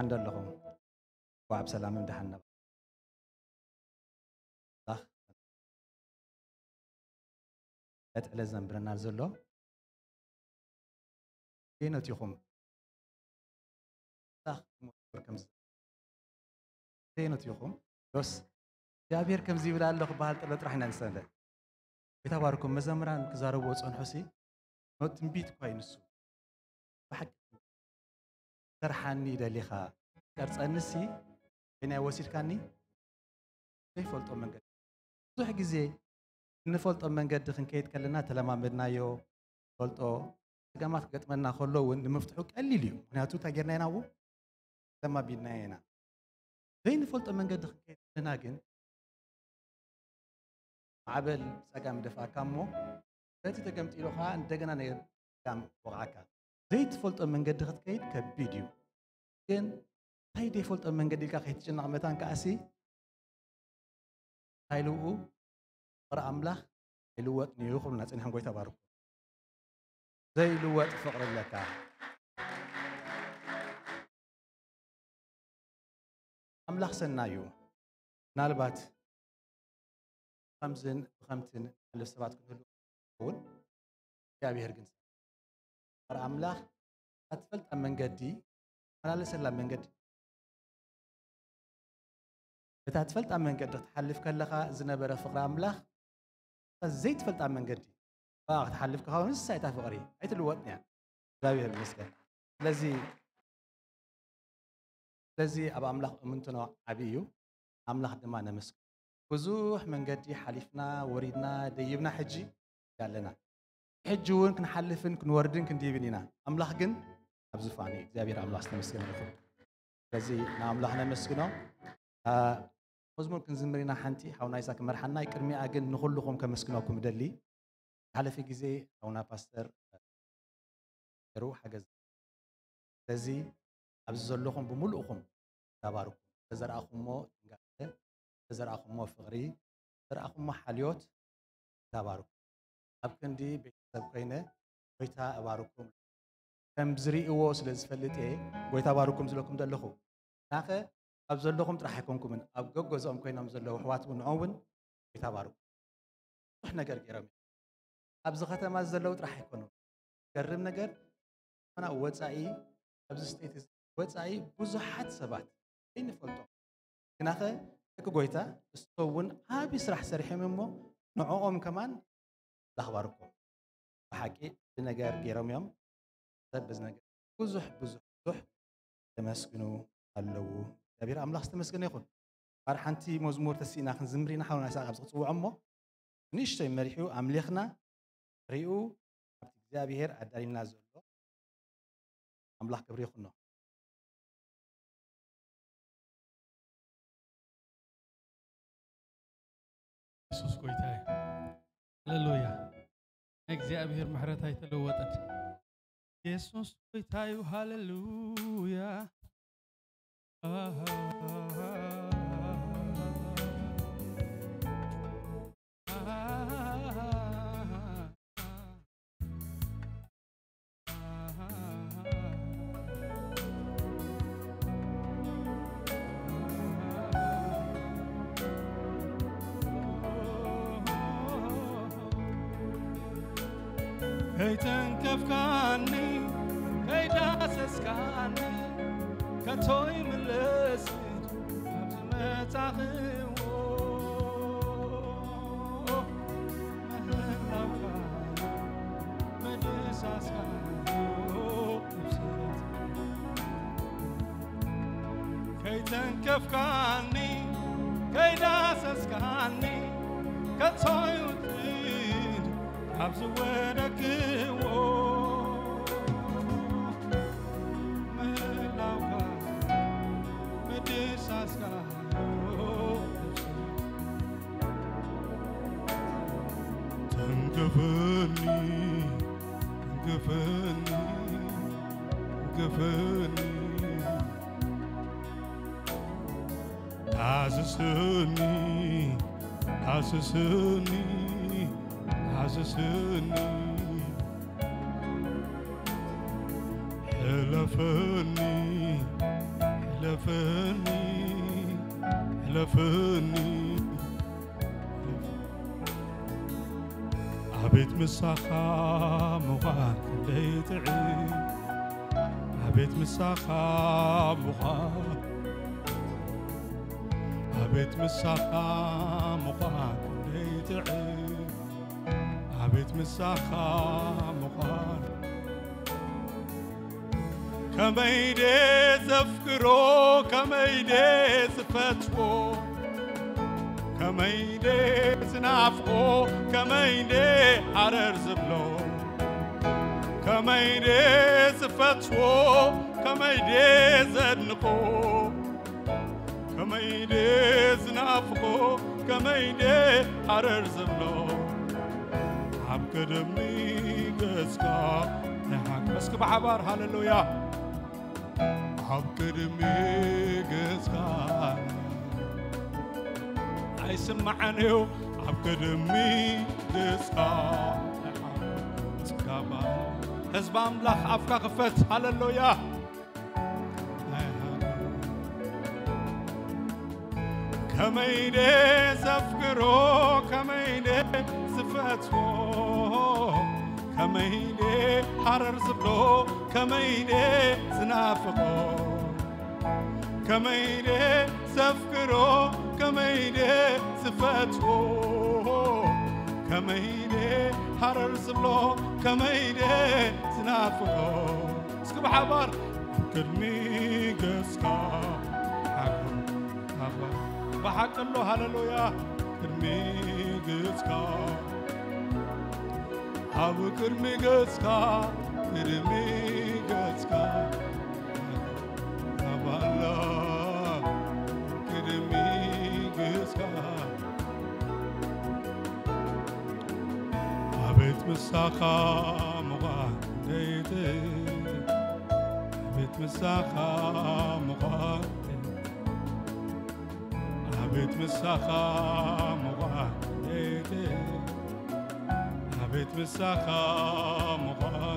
امدحن لهم وعب سلام امدحن صح ات على ذنب رنا زلو كاين تيخوم صح كم كاين تيخوم بس جابير كم زي ولا الله بحال تلات راح ننسان له بتواركم مزمران كزارو وصن حسي ما تنبيت كاين السو بحق ترحني دليها كرت أنسي هنا وصل كاني زي إيه فولت أمين قد زو حق زي نفولت أمين قد خن كيت كلنا تلام مدنا يو فولت تجمعت كما فقط من نخلو وند مفتوح قليلي هنا تو تجينا هنا و تلام هنا زي نفولت أمين قد خن كيت كلنا جن عبل سجام دفع كمو تجي تجمع تيروها عند نير كم وعكر زيتفلت منجد كيد كبيديو كن هاي ديفولت منجد كا خيت جنع متان كاسي هاي لوو برا أملاه هاي لوات نيوخر الناس إنهم قوي تبارك زي لوات فقر لك أملاه سنايو نالبات خمسين خمتين على السبعة كل يا بيهرجنس አምላክ አትፈልጣ መንገዲ መላለሰላ መንገዲ እታ ትፈልጣ መንገዲ ክትሓልፍ ከለኻ ዝነበረ ፍቕሪ ኣምላኽ ዘይትፈልጣ መንገዲ ክትሓልፍ ከኻ ንሳ እታ ፍቕሪ ኣይትልወጥን እያ እግዚኣብሔር ይመስገን ስለዚ ስለዚ ኣብ ኣምላኽ እምንትኖ ዓብዪ እዩ ኣምላኽ ድማ ነመስግን ብዙሕ መንገዲ ሓሊፍና ወሪድና ደይብና ሕጂ ኣለና ሕጂ እውን ክንሓልፍን ክንወርድን ክንዲብን ኢና ኣምላኽ ግን ኣብ ዙፋን እዩ እግዚኣብሔር ኣምላኽ ዝተመስገን ይኹን ስለዚ ንኣምላኽ ነመስግኖ መዝሙር ክንዝምር ኢና ሓንቲ ሓውናይሳ ክመርሓና ቅድሚኣ ግን ንኩልኩም ከመስግነኩም ደሊ ሓለፈ ግዜ ሓውና ፓስተር ሩ ሓገዝ ስለዚ ኣብዚ ዘለኹም ብምሉእኹም ተባርኩም ተዘረኣኹሞ ንጋተ ተዘረኣኹሞ ፍቕሪ ተዘረኣኹሞ ሓልዮት ተባርኩም ኣብ ክንዲ سبقينه قيتا أباركم كم زري إيوس لزفلت إيه قيتا أباركم زلكم دلخو نأخ أبزل لكم تراحكم من أبجوج جزام قينا مزل له حوات من عون قيتا أبارك صح نجر جرامي أبز خت ما زل له تراحكم جرم نجر أنا أود سعي أبز ستيتس أود سعي بزحت سبات إين فلتو نأخ أكو قيتا استوون أبي سرح سرح ممو نعوم كمان لأخباركم بحكي بنجار جيرام يام طيب بز نجار بزح بزح بزح تمسكنو قلوو كبير أم لحظة تمسكنو يخو أرحنتي مزمور تسينا خن زمري نحو ناسا غبزق تسوو عمو نشتي مريحو أم لخنا ريو أبت جابير أداري نازلو أم لحظة كبري خنو يسوس كويتاي هللويا እግዚአብሔር ምሕረት አይተለወጠች። ኢየሱስ ሆይ ታዩ ሃሌሉያ ስካኒ ከይዳሰ ስካኒ ከቶይ ምልስድ ኣብቲ መጻኽዎ ምህላውካ ምድሳስካዮ ብስት ከይተንከፍካኒ ከይዳሰስካኒ ከቶይ ውጥድ ኣብ ዝወደግብ عززني عززني حلفني حلفني حلفني عبيت مسخا مخان ليتعي عبيت مسخا مخان عبيت مسخا مخان ክትዕብ ኣቤት ምሳኻ ምዃን ከመይደ ዘፍቅሮ ከመይደ ዝፈትዎ ከመይደ ዝናፍቆ ከመይደ ሓረር ዝብሎ ከመይደ ዝፈትዎ ከመይደ ዘድንቆ ከመይደ ዝናፍቆ كميني حرر زلو عبك دمي قسكا نحك بسك بحبار هاللويا عبك دمي قسكا عيسمعني عبك دمي قسكا حزب أملاح أفكا خفت هاللويا ከመይደ ዘፍቅሮ ከመይደ ዝፈትዎ ከመይደ ሓረር ዝብሎ ከመይደ ዝናፍቆ ከመይደ ዘፍቅሮ ከመይደ ዝፈትዎ ከመይደ ሓረር ዝብሎ ከመይደ ዝናፍቆ እስኪ ብሓባር ቅድሚ ገጽካ بحق له هللويا كرمي جزكا هاو كرمي جزكا كرمي جزكا هبالا كرمي جزكا هبيت مساقا مغان ديدي هبيت مساقا مغان habit misacha mora ede habit misacha mora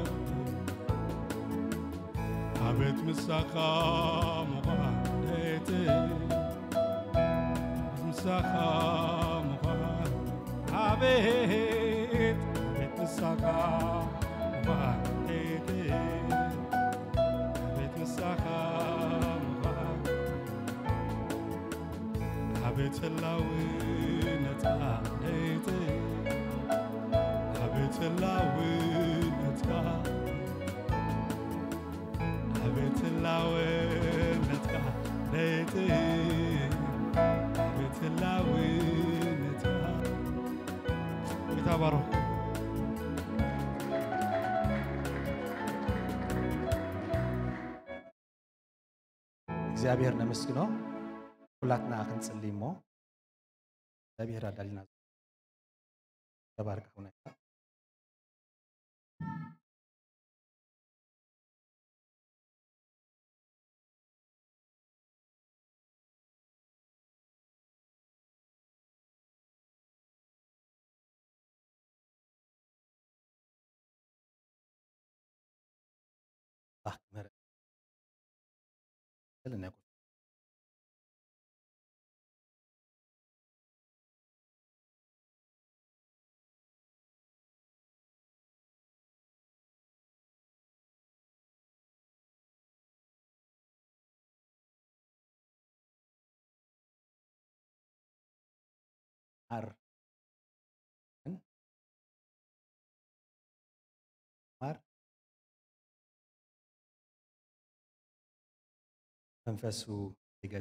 habit misacha mora ede misacha mora habit misacha ሕላዊነትካ ለይቲ ኣቤት ሕላዊነትካ ኣቤት ሕላዊነትካ ለይቲ ኣቤት ሕላዊነትካ ጌታ ባሮክ እግዚአብሔር ነመስግኖ ሁላትና ክንጽልይ እሞ biar ada linazar tabaraka unaika Ah, merhaba. Mar. Kan? Mar. Tanfasu to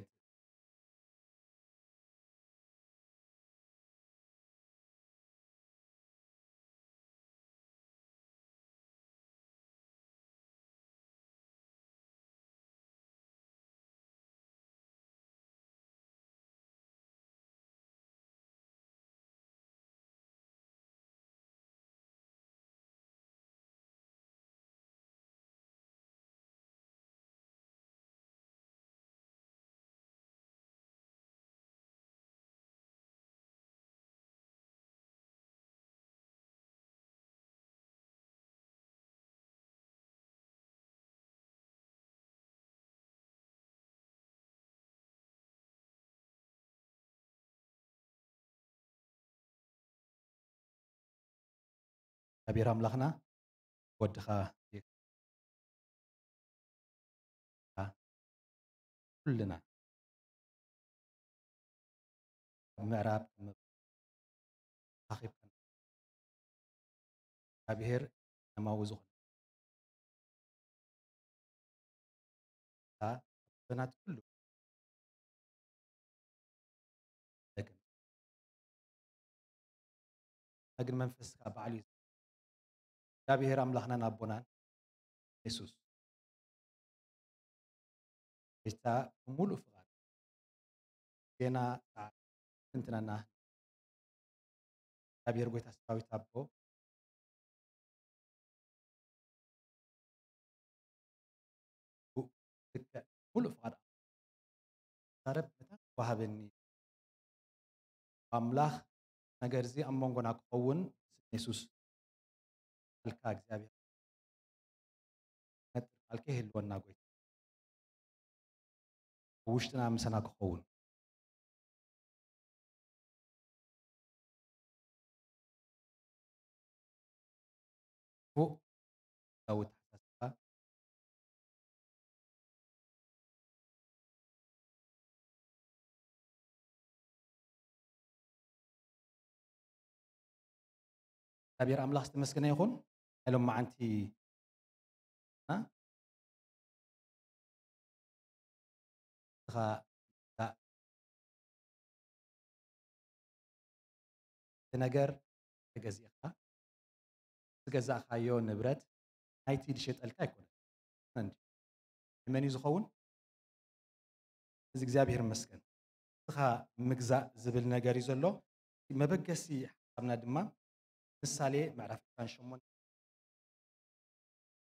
እግዚኣብሔር ኣምላኽና ወድኻ ኩልና ምዕራብ ተኻኺብከ እግዚኣብሔር ነማዊ ዝኾነ ናት ኩሉ ግን መንፈስካ በዓል እዩ እግዚአብሔር አምላክነን አቦናን ኢየሱስ ቤታ ሙሉ ፍቃድ ዜና ትንትናና እግዚአብሔር ጎይታ ሰራዊት አቦ ሙሉ ፍቃድ ታረብታ ዋሃበኒ አምላኽ ነገር እዚ ኣብ መንጎና ክኸውን ኢየሱስ መልክዐ እግዚአብሔር ነጥር ቃልኪ ህልወና ጎይታ ውሽጥና ምሰና ክኸውን ዳዊት እግዚአብሔር قالوا ما انت ها تنقر تجازي اخا تجازا اخا يو نبرت هاي تيد شيت الكايكون انت من يزخون زي زابير مسكن تخا مجزا زبل نجاري زلو مبكسي حسابنا دما مثالي معرفة كان شمون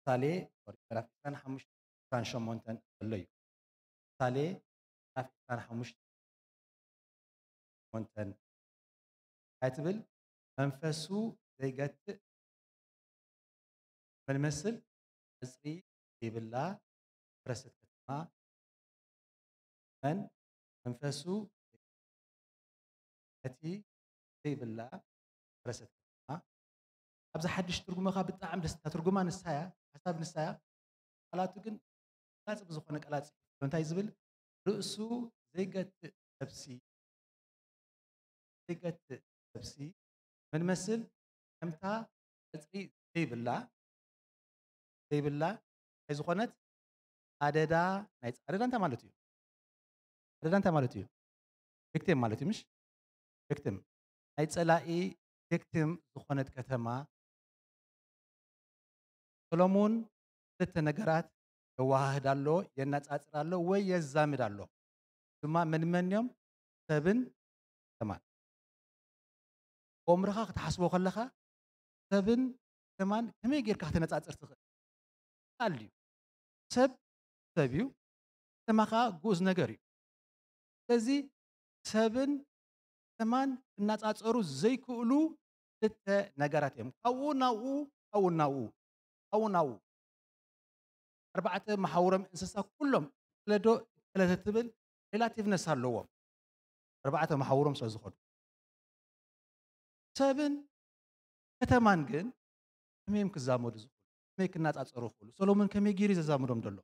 سالي سوري حمش كان شمونتن اللي سالي رفيقان حمش مونتن هاتبل انفسو زي قت ملمسل أزري بالله برست كتما من انفسو أتي زي بالله برست كتما أبزح حدش ترجمة بتعمل ترجمة نسايا ሓሳብ ንሳያ ቃላቱ ግን ላፅብ ዝኾነ ቃላት እንታይ ዝብል ርእሱ ዘይገትእ ሰብሲ ዘይገትእ ሰብሲ ምን መስል ከምታ እፅሪ ዘይብላ ዘይብላ ናይ ዝኾነት ኣደዳ ናይ ኣደዳ እንታይ ማለት እዩ ኣደዳ እንታይ ማለት እዩ ቪክቲም ማለት እዩ ምሽ ቪክቲም ናይ ፀላኢ ቪክቲም ዝኾነት ከተማ ሰሎሞን ሁለት ነገራት የዋህዳሎ የነጻጽራሎ ወይ የዛምዳሎ ድማ ምን መንመንዮም ሰብን ተማን ኦምርኻ ክትሓስቦ ከለኻ ሰብን ሰማን ከመይ ጌርካ ክትነፃፅር ትኽእል ቃል ሰብ ሰብ እዩ ሰማ ከዓ ጉእዝ ነገር እዩ ስለዚ ሰብን ሰማን ክናፃፀሩ ዘይክእሉ ክልተ ነገራት እዮም ካብኡ ናብኡ ካብኡ ናብኡ ሓውናው ኣርባዕተ መሓውሮም እንስሳ ኩሎም ለዶ እከለተ ትብል ሬላቲቭነስ ኣለዎም ኣርባዕተ መሓውሮም ስለ ዝኸዱ ሰብን ከተማን ግን ከመይም ክዛመዱ ዝኽእሉ ከመይ ክናፃፀሩ ይኽእሉ ሰሎሞን ከመይ ገይሩ ዘዛምዶም ዘሎ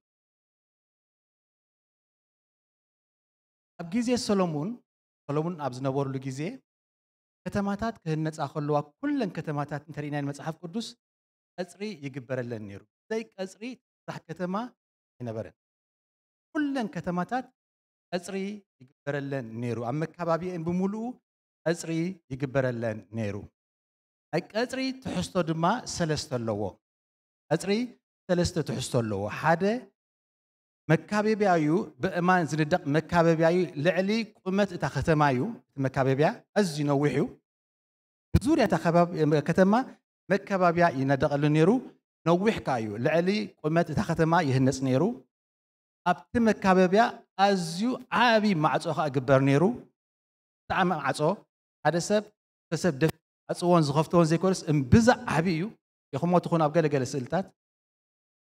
ኣብ ግዜ ሰሎሙን ሰሎሙን ኣብ ዝነበረሉ ግዜ ከተማታት ክህነፃ ከለዋ ኩለን ከተማታት እንተሪእናን መፅሓፍ ቅዱስ ቀፅሪ ይግበረለን ነይሩ ዘይ ቀፅሪ ጥራሕ ከተማ ኣይነበረን ኩለን ከተማታት ቀፅሪ ይግበረለን ነይሩ ኣብ መከባቢአን ብምሉኡ ቀፅሪ ይግበረለን ነይሩ ናይ ቀፅሪ ትሕዝቶ ድማ ሰለስተ ኣለዎ ቀፅሪ ሰለስተ ትሕዝቶ ኣለዎ ሓደ መካበቢያ እዩ ብእማን ዝንደቕ መካበቢያ እዩ ልዕሊ ቁመት እታ ከተማ እዩ እቲ መካበቢያ ኣዝዩ ነዊሕ እዩ ብዙርያ እታ ከተማ مكبابيا ينادقلو نيرو نوح كايو لعلي قمت تختما يهنس نيرو ابت مكبابيا ازيو عابي معصو اكبر نيرو تعم معصو هذا سب فسب دف اصوان زغفتون زيكورس ام بزع عبيو يخمو تخون ابقال قال سلطات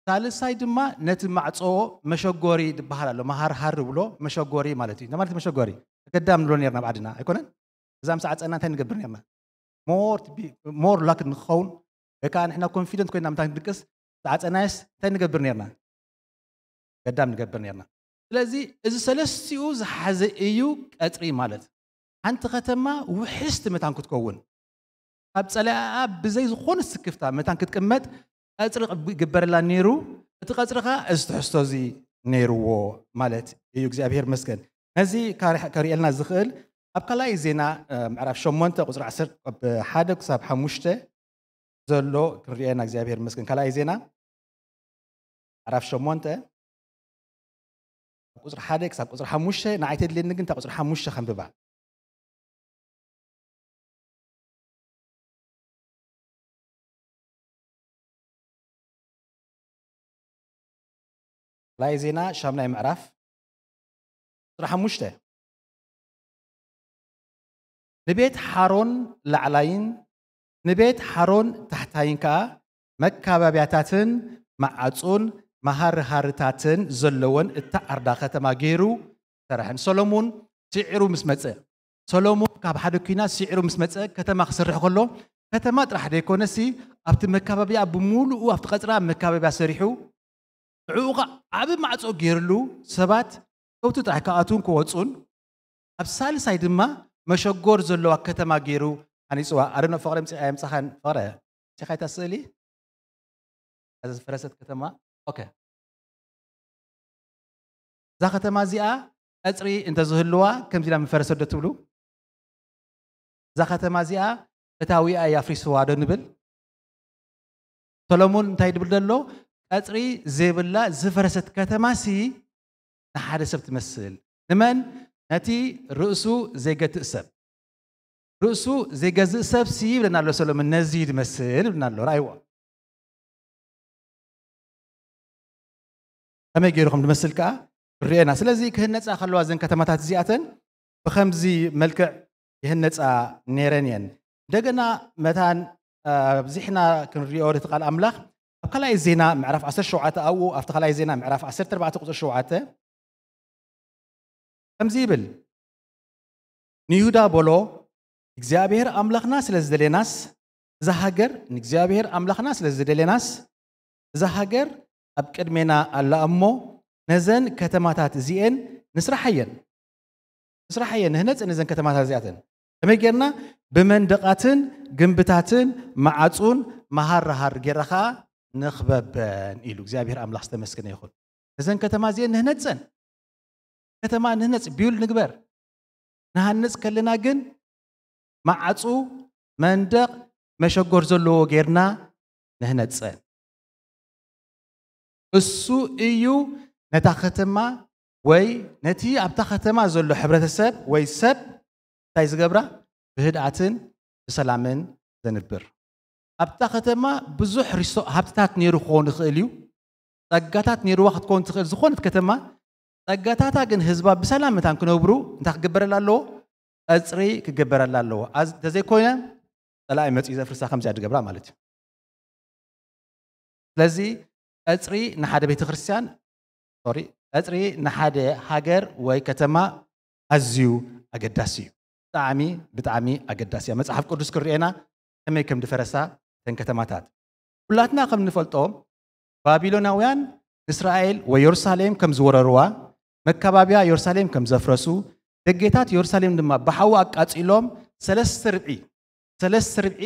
ثالث سايد ما نت معصو مشغوري دبهالا لو مهار هار ولو مشغوري مالتي نمرت مشغوري قدام لونيرنا بعدنا ايكونن زام ساعات انا تنقبرني مور مور لاك نخون كان احنا كونفيدنت كنا متاك دكس ساعات اناس تاني نقبر نيرنا قدام نقبر نيرنا لذي اذا سلسيو زحز ايو قطري مالت انت ختما وحست متان كتكون اب صلاة بزي زخون السكفتا متان كتكمت قطري قبر لا نيرو تقطرها استحستوزي نيرو مالت ايو اغزابير مسكن هذه كاري كاري لنا زخل ابقلای زینا ምዕራፍ 8 ቁፅሪ 10 1 ክሳብ 5 ዘሎ ክንሪአና እግዚኣብሔር መስግን ካልኣይ ዜና ምዕራፍ 8 ቁፅሪ 1 ክሳብ ቁፅሪ 5 ንዓይ ተድልየኒ ግን እታ ቁፅሪ 5 ከንብባ ካልኣይ ዜና ሻምናይ ምዕራፍ ቁፅሪ 5 ንቤት ሓሮን ላዕላይን ንቤት ሓሮን ታሕታይን ከዓ መካባብያታትን ማዓፁን መሃርሃርታትን ዘለዎን እታ ዓርዳ ከተማ ገይሩ ሰራሕን ሰሎሙን ስዒሩ ምስ መፀ ሰሎሙን ካብ ሓደ ኩና ስዒሩ ምስ መፀ ከተማ ክስርሕ ከሎ ከተማ ጥራሕ ደይኮነሲ ኣብቲ መካባብያ ብምሉኡ ኣብቲ ቀፅራ መካባብያ ሰሪሑ ንዕኡ ከዓ ዓብ ማዕፆ ገይሩሉ ሰባት ከብቲ ጥራሕ ካብኣቱን ክወፁን ኣብ ሳልሳይ ድማ مشغور زلوا كتما غيرو اني سوا ارنا فقرم سي ام صحن فر سي خيت اسلي هذا فرست كتما اوكي ذا كتما زيا اصري انت زهلوا كم زي لا مفرس دت تبلو ذا كتما زيا فتاوي اي افريسوا دنبل سولومون تايد بدلو اصري زيبلا زفرست كتما سي نحارسبت مسل لمن ነቲ ርእሱ ዘይገትእሰብ ርእሱ ዘይገዝእ ሰብሲ ይብለና ኣሎ ሰሎሞን ነዚ ድመስል ይብለና ኣሎ ራእይዎ ከመይ ገይሩኹም ድመስል ከዓ ንሪአና ስለዚ ክህነፃ ከለዋ ዘን ከተማታት እዚኣተን ብከምዚ መልክዕ ይህነፃ ነይረን እየን እንደገና መታን ኣብዚሕና ክንሪኦ እቲ ቃል ኣምላኽ ኣብ ካልኣይ ዜና ምዕራፍ 17 ኣብኡ ኣብቲ ካልኣይ ዜና ምዕራፍ 14 ቁፅሪ 7 ከምዚ ይብል ንይሁዳ በሎ እግዚኣብሔር ኣምላኽና ስለ ዝደለናስ እዛ ሃገር ንእግዚኣብሔር ኣምላኽና ስለ ዝደለናስ እዛ ሃገር ኣብ ቅድሜና ኣላ እሞ ነዘን ከተማታት እዚአን ንስራሕ እየን ንስራሕ እየን ንህነፅ ነዘን ከተማታት እዚኣተን ከመይ ጌርና ብመንደቃትን ግንብታትን መዓፁን መሃርሃር ጌራ ከዓ ንኽበበን ኢሉ እግዚኣብሔር ኣምላኽ ዝተመስገነ ይኹን እዘን ከተማ እዚአን ንህነፀን كتمان ننس بيول نكبر نهنس كلنا جن مع عصو مندق مشجور زلو غيرنا نهنس السو إيو نتختما وي نتي عبت ختما زلو حبرة السب وي سب تايز جبرة بهد عتن بسلامن زنبر عبت ختما بزح رسو هبتات نيرو خون خليو تجتات نيرو وقت كون تخل زخون كتما ጸጋታታ ግን ህዝባ ብሰላም እታን ክነብሩ እንታይ ክግበረላ ኣለዎ ቀፅሪ ክግበረላ ኣለዎ እንተዘይኮይነ ጠላኢ መፅኡ ዘፍርሳ ከምዚኣ ትገብራ ማለት እዩ ስለዚ ቀፅሪ ንሓደ ቤተ ክርስትያን ሶሪ ቀፅሪ ንሓደ ሃገር ወይ ከተማ ኣዝዩ ኣገዳሲ እዩ ብጣዕሚ ብጣዕሚ ኣገዳሲ እያ መፅሓፍ ቅዱስ ክርኤና ከመይ ከም ድፈረሳ እተን ከተማታት ኩላትና ከም ንፈልጦ ባቢሎናውያን እስራኤል ወይ የሩሳሌም ከም ዝወረርዋ መከባብያ ኢየሩሳሌም ከም ዘፍረሱ ደጌታት ኢየሩሳሌም ድማ ብሓዊ ኣቃፂሎም ሰለስተ ርብዒ ሰለስተ ርብዒ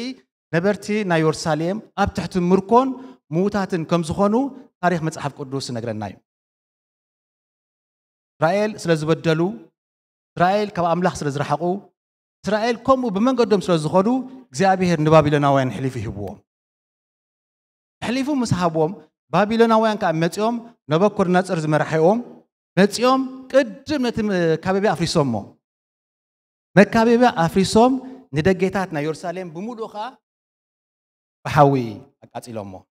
ነበርቲ ናይ ኢየሩሳሌም ኣብ ትሕቲ ምርኮን ምዉታትን ከም ዝኾኑ ታሪክ መፅሓፍ ቅዱስ ይነግረና እዩ እስራኤል ስለ ዝበደሉ እስራኤል ካብ ኣምላኽ ስለ ዝረሓቑ እስራኤል ከምኡ ብመንገዶም ስለ ዝኾኑ እግዚኣብሔር ንባቢሎናውያን ሕሊፉ ይህብዎም ሕሊፉ ምስ ሃብዎም ባቢሎናውያን ከዓ መፂኦም ነበኮድናፅር ዝመርሐኦም مزيوم قدم نتم كابيبي أفريسوم ما مكابيبي أفريسوم ندقيتات نا يرسالين بمودوخا بحوي أكاتي لومو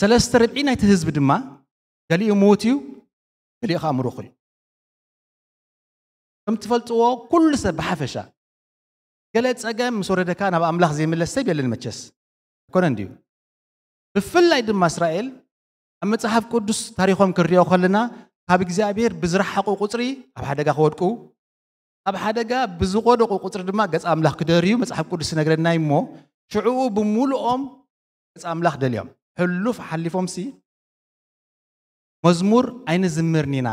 سلسة ربعين هاي تهز بدما قالي يموتيو قالي أخا مروخي كم تفلتوا كل سبب حفشة قالت أجام مسورة كان أبو أملاخ زي من السبيل للمجلس كون عندي بفل إسرائيل ኣብ መፅሓፍ ቅዱስ ታሪኮም ክንሪኦ ከለና ካብ እግዚኣብሔር ብዝረሓቑ ቁፅሪ ኣብ ሓደጋ ክወድቁ ኣብ ሓደጋ ብዝቆደቁ ቁፅሪ ድማ ገፃ ኣምላኽ ክደርዩ መፅሓፍ ቅዱስ ነግረናይ እሞ ሽዑኡ ብምሉኦም ገፃ ኣምላኽ ደልዮም ሕሉፍ ሓሊፎም ሲ መዝሙር ኣይንዝምርኒና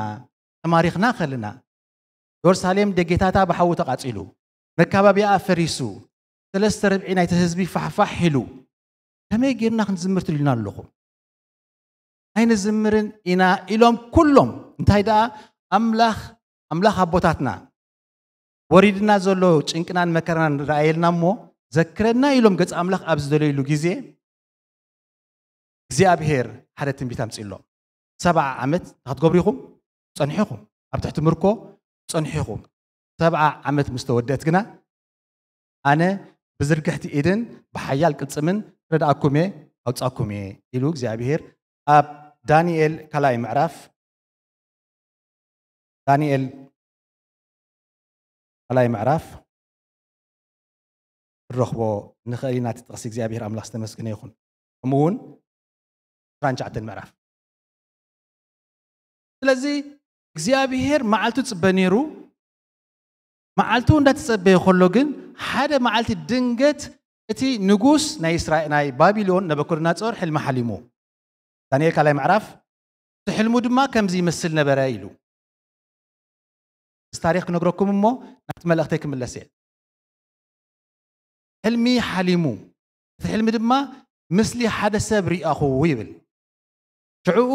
ተማሪኽና ከለና የሩሳሌም ደጌታታ ብሓዊ ተቓፂሉ መከባቢኣ ፈሪሱ ሰለስተ ርብዒ ናይቲ ህዝቢ ፋሕፋሕ ሒሉ ከመይ ጌርና ክንዝምር ትልዩና ኣለኹም ኣይነ ዝምርን ኢና ኢሎም ኩሎም እንታይ ደኣ ኣምላኽ ኣምላኽ ኣቦታትና ወሪድና ዘሎ ጭንቅናን መከራን ንረኣየልና እሞ ዘክረና ኢሎም ገጽ ኣምላኽ ኣብ ዝደለዩሉ ግዜ እግዚኣብሄር ሓደ ትንቢት ኣምፂሎ ሰብዓ ዓመት ንክትገብሩ ኢኹም ፀኒሑኹም ኣብ ትሕቲ ምርኮ ፀኒሑኹም ሰብዓ ዓመት ምስ ተወደአት ግና ኣነ ብዝርግሕቲ ኢድን ብሓያል ቅልፅምን ረዳኣኩም እየ ኣውፃኩም እየ ኢሉ እግዚኣብሄር ኣብ ዳንኤል ከላይ ምዕራፍ ዳንኤል ካልኣይ ምዕራፍ ክንረኽቦ ንኽእል ኢና ጥቕሲ እግዚኣብሔር ኣምላኽ ዝተመስግነ ይኹን ከምኡ እውን 29 ምዕራፍ ስለዚ እግዚኣብሄር መዓልቱ ፅበ ነይሩ መዓልቱ እንዳተፀበየ ከሎ ግን ሓደ መዓልቲ ድንገት እቲ ንጉስ ናይ ባቢሎን ነበኮድናፆር ሕልሚ ሓሊሙ ዳንኤል ካልኣይ ምዕራፍ እቲ ሕልሙ ድማ ከምዚ ይመስል ነበረ ኢሉ እዚ ታሪክ ክነግረኩም እሞ ናብቲ መልእኽተይ ክምለስ እየ ሕልሚ ሓሊሙ እቲ ሕልሚ ድማ ምስሊ ሓደ ሰብ ሪኣኹ ይብል ሽዕኡ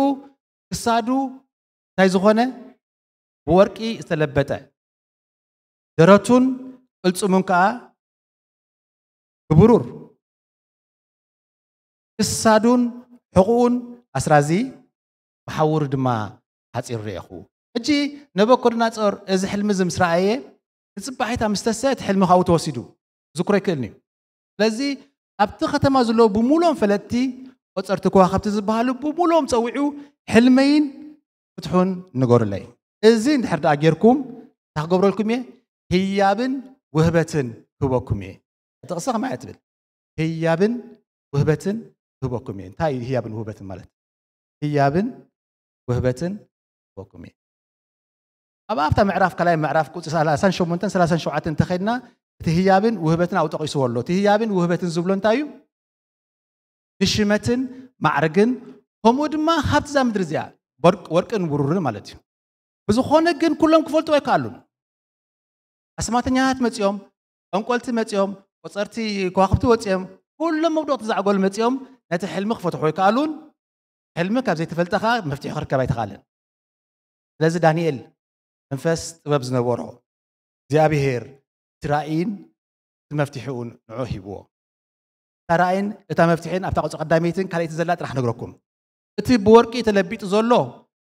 ክሳዱ እንታይ ዝኾነ ብወርቂ ዝተለበጠ ደረቱን ቅልፅሙን ከዓ ብብሩር ክሳዱን ሕቑኡን أسرازي بحور دما هاتي الريخو أجي نبكر ناتر إذا حلم زم سرعية تصبح حتى مستسات حلم خاو توسيدو ذكرك إني لذي أبتخت ما زلوا بمولهم فلتي أتصرت كوا خبت زبهالو بمولهم تسويعو حلمين فتحون نقول لي إذن حرد أجركم تحقبر لكم هيابن وهبتن هوكم يه تقصها ما يعتبر هيابن وهبتن هوكم يه تاي هيابن وهبتن مالت ህያብን ውህበትን ቦኩም እየ ኣብ ኣብታ ምዕራፍ ካልኣይ ምዕራፍ ቁፅሪ 38 37 እንተኸድና እቲ ህያብን ውህበትን ኣብኡ ጠቂስዎ ኣሎ እቲ ህያብን ውህበትን ዝብሎ እንታይ እዩ ንሽመትን ማዕርግን ከምኡ ድማ ሃብቲ ዛ ምድሪ እዚኣ ወርቅን ብሩርን ማለት እዩ ብዝኾነ ግን ኩሎም ክፈልጥዎ ኣይከኣሉን ኣስማተኛታት መፂኦም ጠንቆልቲ መፂኦም ቆፀርቲ ከዋኽብቲ ወፂኦም ኩሎም መብዶቕቲ ዛዕጎል መፂኦም ነቲ ሕልሚ ክፈትሑ ይከኣሉን ሕልሚ ካብ ዘይተፈልጠኻ መፍትሒ ክርከብ ኣይትኽኣልን ስለዚ ዳኒኤል መንፈስ ጥበብ ዝነበሮ እግዚኣብሄር እቲ ራእይን እቲ መፍትሒኡን ንዑ ሂብዎ እታ ራእይን እታ መፍትሒን ኣብታ ቁፅሪ ቀዳመይትን ካልእቲ ዘላ ጥራሕ ነግረኩም እቲ ብወርቂ ተለቢጡ ዘሎ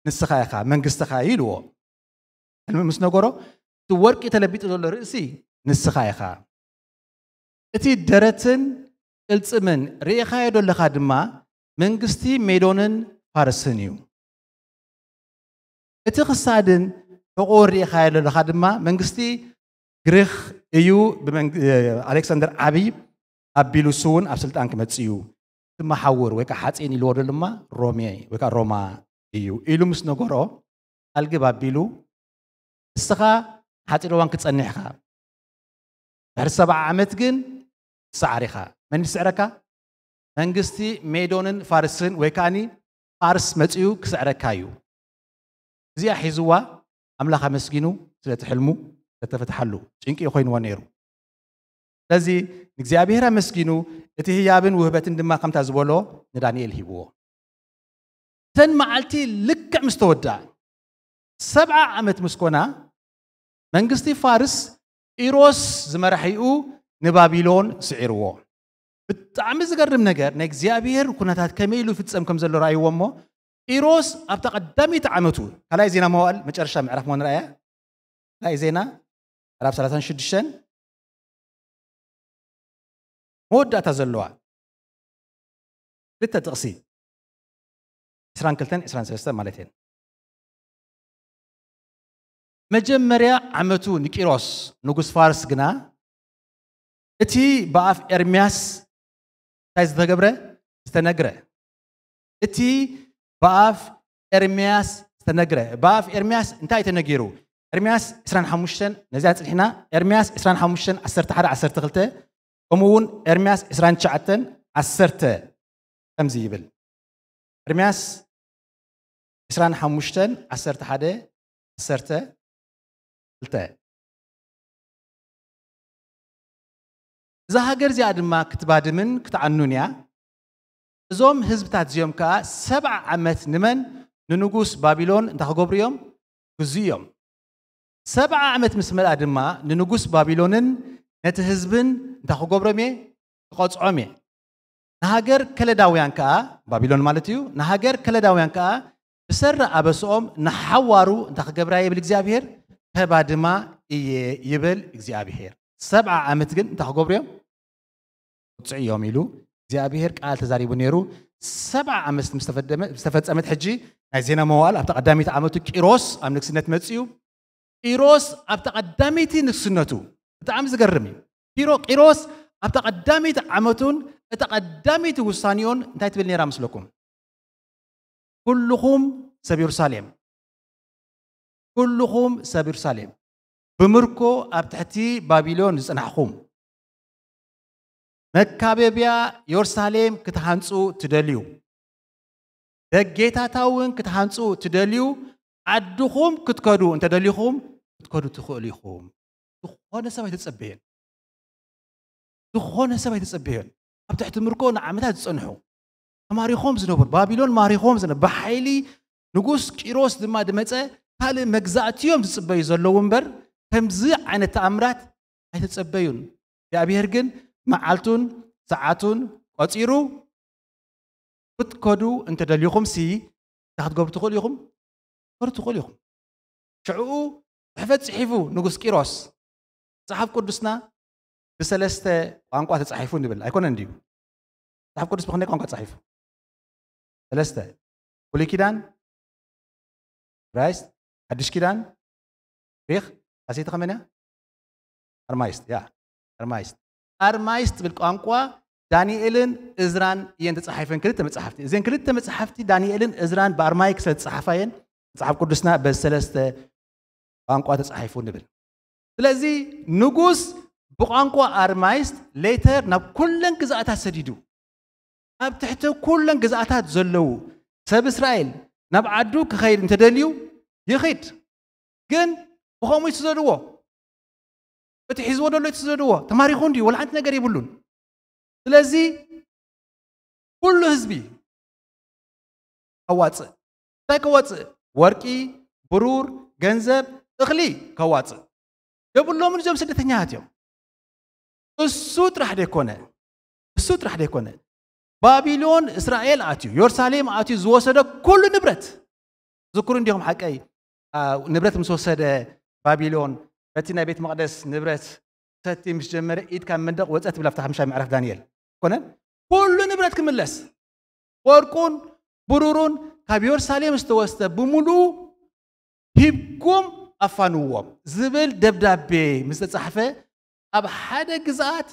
ንስኻ ኢኻ መንግስትኻ እዩ ኢልዎ ሕልሚ ምስ ነገሮ እቲ ወርቂ ተለቢጡ ዘሎ ርእሲ ንስኻ ኢኻ እቲ ደረትን ቅልፅምን ርኢኻዮ ደለኻ ድማ መንግስቲ ሜዶንን ፋርስን እዩ እቲ ክሳድን ሕቑ ርኢኻ ዘለኻ ድማ መንግስቲ ግሪክ እዩ ኣሌክሳንደር ዓብይ ኣቢሉ እሱ እውን ኣብ ስልጣን ክመፅእ እዩ ትመሓውር ወይ ከዓ ሓፂን ኢልዎ ዶ ድማ ሮሜ ወይ ከዓ ሮማ እዩ ኢሉ ምስ ነገሮ ኣልግብ ኣቢሉ እስኻ ሓፂር እዋን ክፀኒሕ ኢኻ ድሕሪ ሰብዓ ዓመት ግን ትሰዓር ኢኻ መን ይስዕረካ መንግስቲ ሜዶንን ፋርስን ወይ ከዓኒ ፋርስ መፅኡ ክስዕረካ እዩ እዚኣ ሒዝዋ ኣምላኽ ኣመስጊኑ ስለትሕልሙ እቲ ስለተፈትሓሉ ጭንቂ ኮይንዎ ነይሩ ስለዚ ንእግዚኣብሔር ኣመስጊኑ እቲ ህያብን ውህበትን ድማ ከምታ ዝበሎ ንዳንኤል ሂብዎ እተን መዓልቲ ልክዕ ምስ ተወዳእ ሰብዓ ዓመት ምስ ኮና መንግስቲ ፋርስ ኢሮስ ዝመራሒኡ ንባቢሎን ስዒርዎ بتعم زغرم نجر نك زيابير كناتات كميلو في تسم كم زلو رأي ومو إيروس أبتا قدامي تعمتو هلا زينا موال مش أرشام عرف مون رأي لا زينا عرف سلاسان شدشن مودة تزلوا لتا تقصي إسران كلتن إسران سلسة مالتين مجمّريا عمتو نكيروس نقص فارس جنا إتي بعف إرمياس እንታይ ዝተገብረ ዝተነግረ እቲ ብኣፍ ኤርምያስ ዝተነግረ ብኣፍ ኤርምያስ እንታይ ተነጊሩ ኤርምያስ 25 ነዚያ ፅኒሕና ኤርምያስ 25 11 12 ከምኡ እውን ኤርምያስ 29 10 ከምዚ ይብል ኤርምያስ 25 11 12 እዛ ሃገር እዚኣ ድማ ክትባድምን ክትዓኑን እያ እዞም ህዝብታት እዚኦም ከዓ ሰብዓ ዓመት ንመን ንንጉስ ባቢሎን እንታይ ክገብሩ እዮም ግዙ እዮም ሰብዓ ዓመት ምስ መልኣ ድማ ንንጉስ ባቢሎንን ነቲ ህዝብን እንታይ ክገብሮም እየ ክቐፅዖም እየ ንሃገር ከለዳውያን ከዓ ባቢሎን ማለት እዩ ንሃገር ከለዳውያን ከዓ ብሰሪ ኣበስኦም ንሓዋሩ እንታይ ክገብራ የብል እግዚኣብሄር ተባ ድማ እየ ይብል እግዚኣብሄር ሰብዓ ዓመት ግን እንታይ ክገብሩ እዮም ውፅዕ እዮም ኢሉ እግዚኣብሔር ቃል ተዛሪቡ ነይሩ ሰብዓ ዓመት ዝተፈፀመት ሕጂ ናይ ዜና መዋል ኣብቲ ቀዳሚይቲ ዓመቱ ቂሮስ ኣብ ንግስነት መፅኡ ቂሮስ ኣብቲ ቀዳሚይቲ ንግስነቱ ብጣዕሚ ዝገርም እዩ ቂሮስ ኣብቲ ቀዳሚይቲ ዓመቱን እቲ ቀዳሚይቲ ውሳኒኦን እንታይ ትብል ነራ ምስለኩም ኩልኹም ሰብ ኢየሩሳሌም ኩልኹም ሰብ ኢየሩሳሌም بمركو أبتحتي بابلون زنحكم مكابيبيا يورساليم كتحانسو تدليو دقيتا تاون كتحانسو تدليو عدوخوم كتكادو انت دليخوم كتكادو تخوليخوم تخونا سبايت تسبين تخونا سبايت تسبين أبتحت مركو نعمتا تسنحو ماري خوم زنوبر بابلون ماري خوم زنوبر بحيلي نقوس كيروس دما دمتا هل مجزاتيوم تسبايزر لو ከምዚ ዓይነት ተኣምራት ኣይትፀበዩን እግዚኣብሔር ግን መዓልቱን ሰዓቱን ቆፂሩ ክትከዱ እንተደልዩኹም ሲ እንታይ ክትገብሩ ትኽእሉ ኢኹም ክትከዱ ትኽእሉ ኢኹም ሽዕኡ ፅሕፈት ፅሒፉ ንጉስ ቂሮስ መፅሓፍ ቅዱስና ብሰለስተ ቋንቋ ተፃሒፉ ንብል ኣይኮነን ድዩ መፅሓፍ ቅዱስ ብክንደይ ቋንቋ ተፃሒፉ ሰለስተ ብሉይ ኪዳን ክራይስት ሓድሽ ኪዳን ሪክ አሴ ተኸመነ አርማይስት ያ አርማይስት አርማይስት ትብል ቋንቋ ዳንኤልን እዝራን እየን ተፃሓፈን ክልተ መፅሓፍቲ እዘን ክልተ መፅሓፍቲ ዳንኤልን እዝራን ብኣርማይክ ስለ ተፃሓፋ እየን መፅሓፍ ቅዱስና በዚ ሰለስተ ቋንቋ ተፃሒፉ ንብል ስለዚ ንጉስ ብቋንቋ ኣርማይስት ሌተር ናብ ኩለን ግዛኣታት ሰዲዱ ኣብ ትሕቲ ኩለን ግዛኣታት ዘለው ሰብ እስራኤል ናብ ዓዱ ክኸይድ እንተደልዩ ይኽድ ግን وخاوم يتزادوا فتي حزوا دولو يتزادوا تماري خوندي ولا عندنا نقر يبلون لذي كل هزبي كواتس تاي كواتس وركي برور جنزب اخلي كواتس يبلو من جمس الدتنيات يوم السوت راح ديكونا السوت راح ديكونا بابلون اسرائيل اتيو يورساليم اتيو زوسد كل نبرت ذكرون ديهم حقاي آه نبرت مسوسد آه ባቢሎን በቲ ናይ ቤት መቕደስ ንብረት ሰቲ ምስ ጀመረ ኢድ ካብ መንደቕ ወፀት ብላ ብታ ሓምሻይ ምዕራፍ ዳንኤል ኮነን ኩሉ ንብረት ክምለስ ወርቁን ብሩሩን ካብ የሩሳሌም ዝተወስተ ብምሉእ ሂብኩም ኣፋንዎም ዝብል ደብዳቤ ምስ ተፃሕፈ ኣብ ሓደ ግዛኣት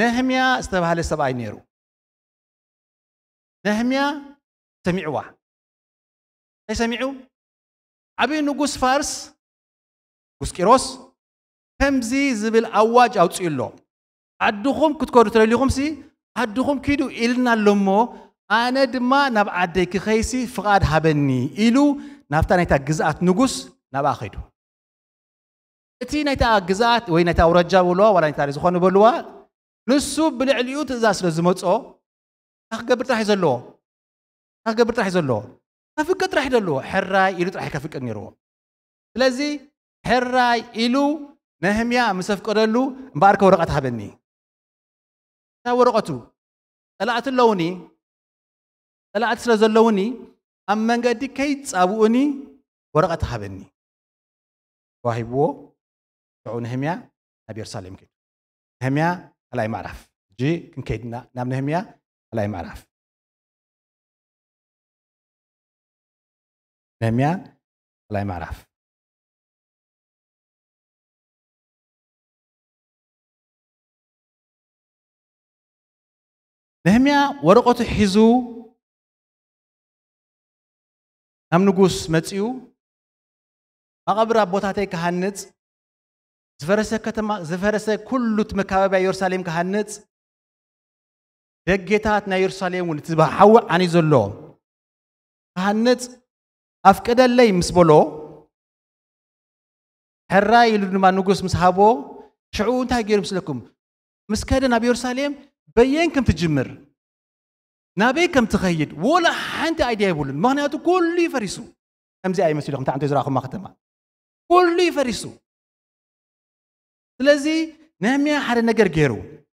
ነህምያ ዝተባሃለ ሰብኣይ ነይሩ ነህምያ ሰሚዕዋ እንታይ ሰሚዑ ዓብዪ ንጉስ ፋርስ وسكيروس كمزي زبل أواج أو تسيلو عدوهم كتكور تريليهم سي عدوهم كيدو إلنا لومو أنا دما نب عديك خيسي فقد هبني إلو نفتا نتا جزات نجوس نب أخيدو أتي نتا جزات وين نتا ورجع ولوا ولا نتا رزخان بلوا نسو بلعليو تزاس لزموت أو أخجب بتراح يزلو أخجب بتراح يزلو أفكر تراح يزلو حرة يلو تراح كفك أنيرو لذي ሕራይ ኢሉ ነህምያ ምስ ኣፍቀደሉ እምበኣርከ ወረቐት ሃበኒ እታ ወረቐቱ ጠላእቲ ኣለውኒ ጠላእቲ ስለ ዘለውኒ ኣብ መንገዲ ከይፃብኡኒ ወረቐት ሃበኒ ተዋሂብዎ ሽዑ ነህምያ ናብ የሩሳሌም ከይዱ ነህምያ ካልኣይ ምዕራፍ ሕጂ ክንከይድ ናብ ነህምያ ካልኣይ ምዕራፍ ነህምያ ካልኣይ ምዕራፍ ነህምያ ወረቆቱ ሒዙ ናብ ንጉስ መፂኡ መቐብር ኣቦታተይ ክሃንፅ ዝፈረሰ ከተማ ዝፈረሰ ኩሉ እቲ መካበብያ ኢየሩሳሌም ክሃንፅ ደጌታት ናይ ኢየሩሳሌም እውን እቲ ሓዊ ዓንዩ ዘሎ ክሃንፅ ኣፍቅደለይ ምስ በሎ ሕራይ ኢሉ ድማ ንጉስ ምስ ሃቦ ሽዑ እንታይ ገይሩ ምስለኩም ምስ ከደ ናብ ኢየሩሳሌም بين كم تجمر نبي كم تخيل ولا حتى ايديا يقول ما هنا تقول لي فريسو ام زي اي مسجد لكم تعمل تزرعوا ما ختمه كل لي فريسو لذي نامي حدا نجر غيره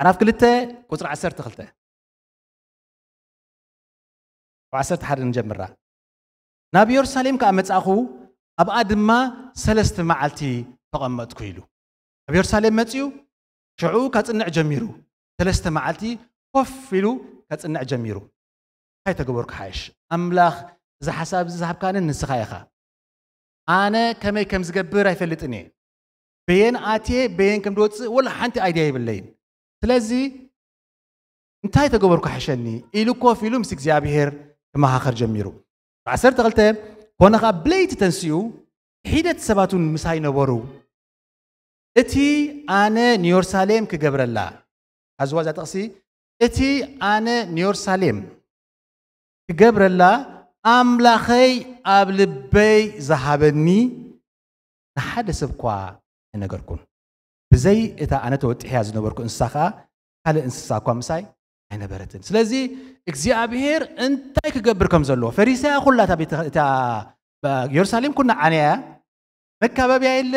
عرف كلته قصر عسر تخلته وعسرت حد نجمره نبي يرسل يمكن أمتص أخو ኣብኣ ድማ ሰለስተ መዓልቲ ተቐመጥኩ ኢሉ ኣብ የሩሳሌም መፂኡ ሽዑ ከፅንዕ ጀሚሩ ሰለስተ መዓልቲ ኮፍ ኢሉ ከፅንዕ ጀሚሩ እንታይ ተገበርኩ ሓይሽ ኣምላኽ እዚ ሓሳብ እዚ ዝሃብካኒ ንስኻ ኢኻ ኣነ ከመይ ከም ዝገብር ኣይፈልጥን እየ በየን ኣትየ በየን ከም ድወፅእ ወላ ሓንቲ ኣይድያ ይብለይን ስለዚ እንታይ ተገበርኩ ሓሸኒ ኢሉ ኮፍ ኢሉ ምስ እግዚኣብሄር ክመኻኸር ጀሚሩ ብ12 ኮነ ከዓ ብለይቲ ተንስኡ ሒደት ሰባት እውን ምሳይ ይነበሩ እቲ ኣነ ኒዮርሳሌም ክገብረላ ኣዝዋ እዛ ጥቕሲ እቲ ኣነ ኒዮርሳሌም ክገብረላ ኣምላኸይ ኣብ ልበይ ዝሃበኒ ንሓደ ሰብ እኳ ኣይነገርኩን ብዘይ እታ ኣነ ተወጢሕያ ዝነበርኩ እንስሳ ከዓ ካልእ እንስሳ እኳ ምሳይ ኣይነበረትን ስለዚ እግዚኣብሄር እንታይ ክገብር ከም ዘለዎ ፈሪሳያ ኩላታ እታ ኢየሩሳሌም ኩና ዓነያ መካበብያ የለ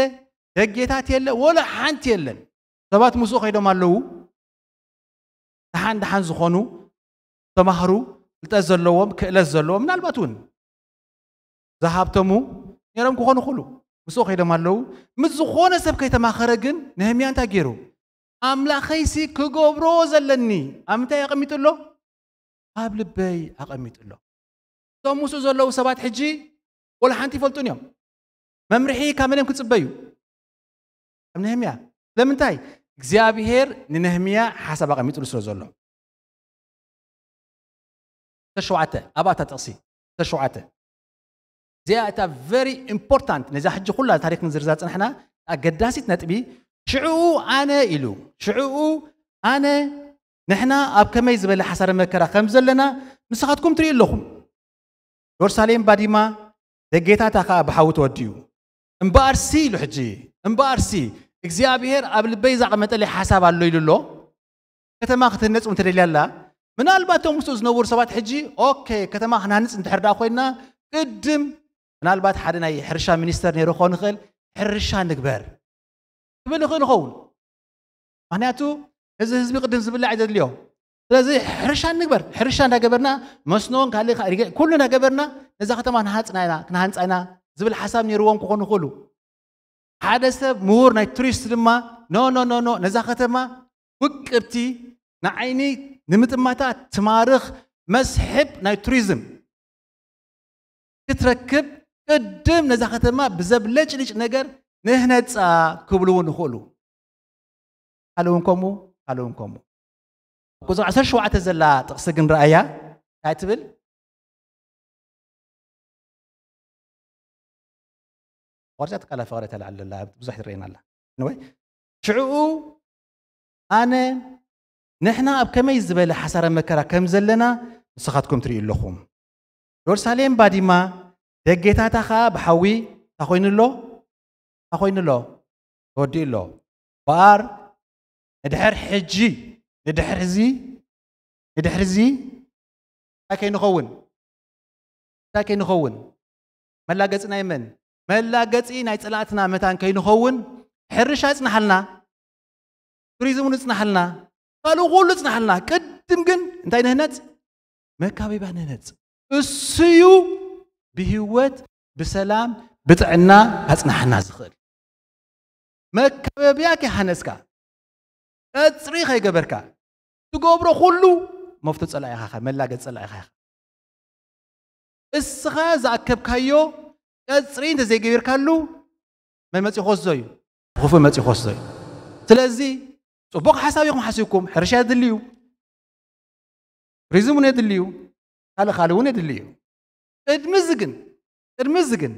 ደጌታት የለ ወላ ሓንቲ የለን ሰባት ምስኡ ከይዶም ኣለው ድሓን ድሓን ዝኾኑ ተማሃሩ ፍልጠት ዘለዎም ክእለት ዘለዎም ምናልባት እውን ዝሃብቶሙ ነይሮም ክኾኑ ይኽእሉ ምስኡ ከይዶም ኣለው ምስ ዝኾነ ሰብ ከይተማኸረ ግን ንህምያ እንታይ ገይሩ أملاخي سي كغوبرو زلني أمتى يقميت الله؟ قبل بي أقميت الله ثم موسو زلو سبات حجي ولا حانتي فلتون يوم ممرحي كامل يمكن تسبيو أم نهميا لم انتهي زيابي هير ننهميا حسب أقميت الله زلو تشوعته أبا تتقصي تشوعته زيادة very important نزاح حجي كلها تاريخ نزرزات نحن أقداسي تنتبي شعو انا الو شعو انا نحنا اب كمي زبل حسر مكرا خمزه لنا نسخاتكم تري لكم اورساليم باديما دغيتا تاكا بحوت وديو امبارسي لو امبارسي اكزابير اب البي زعمت لي حساب الله يلولو كتما ختنص انت دلي الله من الباتهم مستوز نور سبات حجي اوكي كتما حنا نص انت حردا خوينا قدم من البات حدنا حرشا مينستر نيرو خون حرشا نكبر كمن يخون يخون مهنياتو هزي هزمي قدم زبلا عدد اليوم لازي حرشان نقبر حرشان نقبرنا مسنون قال لي كلنا قبرنا نزاق تما نهات نعينا نهات نعينا زبل حساب نيروان كخون يخولو هذا سب مور ناي تريست لما نو نو نو نو نزاق تما وكبتي نعيني نمت ماتا تمارخ مسحب ناي توريزم كتركب قدم نزاق تما بزبلج ليش نقر نهنت كبلون خلو حلون كمو حلون كمو كوزو عسر شو عتزلا تقصقن رأيا تعتبل ورجعت قال فغرة لعل الله بزح رينا الله نوي شعو أنا نحنا أب كم يزبل حسر مكرا كم زلنا نسخاتكم تري اللهم يورساليم بعد ما دقيتها تخا بحوي تخوين الله ኣኮይኑሎ ተወዲኡሎ እምበር ንድሕር ሕጂ ንድሕር ሕዚ ንድሕር እዚ እንታይ ከይንኸውን እንታይ ከይንኸውን መላገፂ ናይ መን መላገፂ ናይ ፅላእትና መታን ከይንኸውን ሕርሻ ይፅናሓልና ቱሪዝም እውን ይፅናሓልና ካልኡ ኩሉ ይፅናሓልና ቅድም ግን እንታይ ንህነፅ መካበባ ንህነፅ እስዩ ብህወት ብሰላም ብጥዕና ካፅናሕና ዝኽእል መከበቢያ ከሃነስካ ቀፅሪ ከይገበርካ ትገብሮ ኩሉ መብቶ ፀላኢ ኢኻ መላገፅ ፀላኢ ኢኻ እስኻ ዝኣከብካዮ ቀፅሪ እንተዘይገቢርካሉ መን መፂኡ ክወስዶ እዩ ክፉእ መፂኡ ክወስዶ እዩ ስለዚ ፅቡቅ ሓሳብ ኢኹም ሓሲብኩም ሕርሻ የድልዩ ሪዝም እውን የድልዩ ካልእ ካልእ እውን የድልዩ ቅድሚ እዚ ግን ቅድሚ እዚ ግን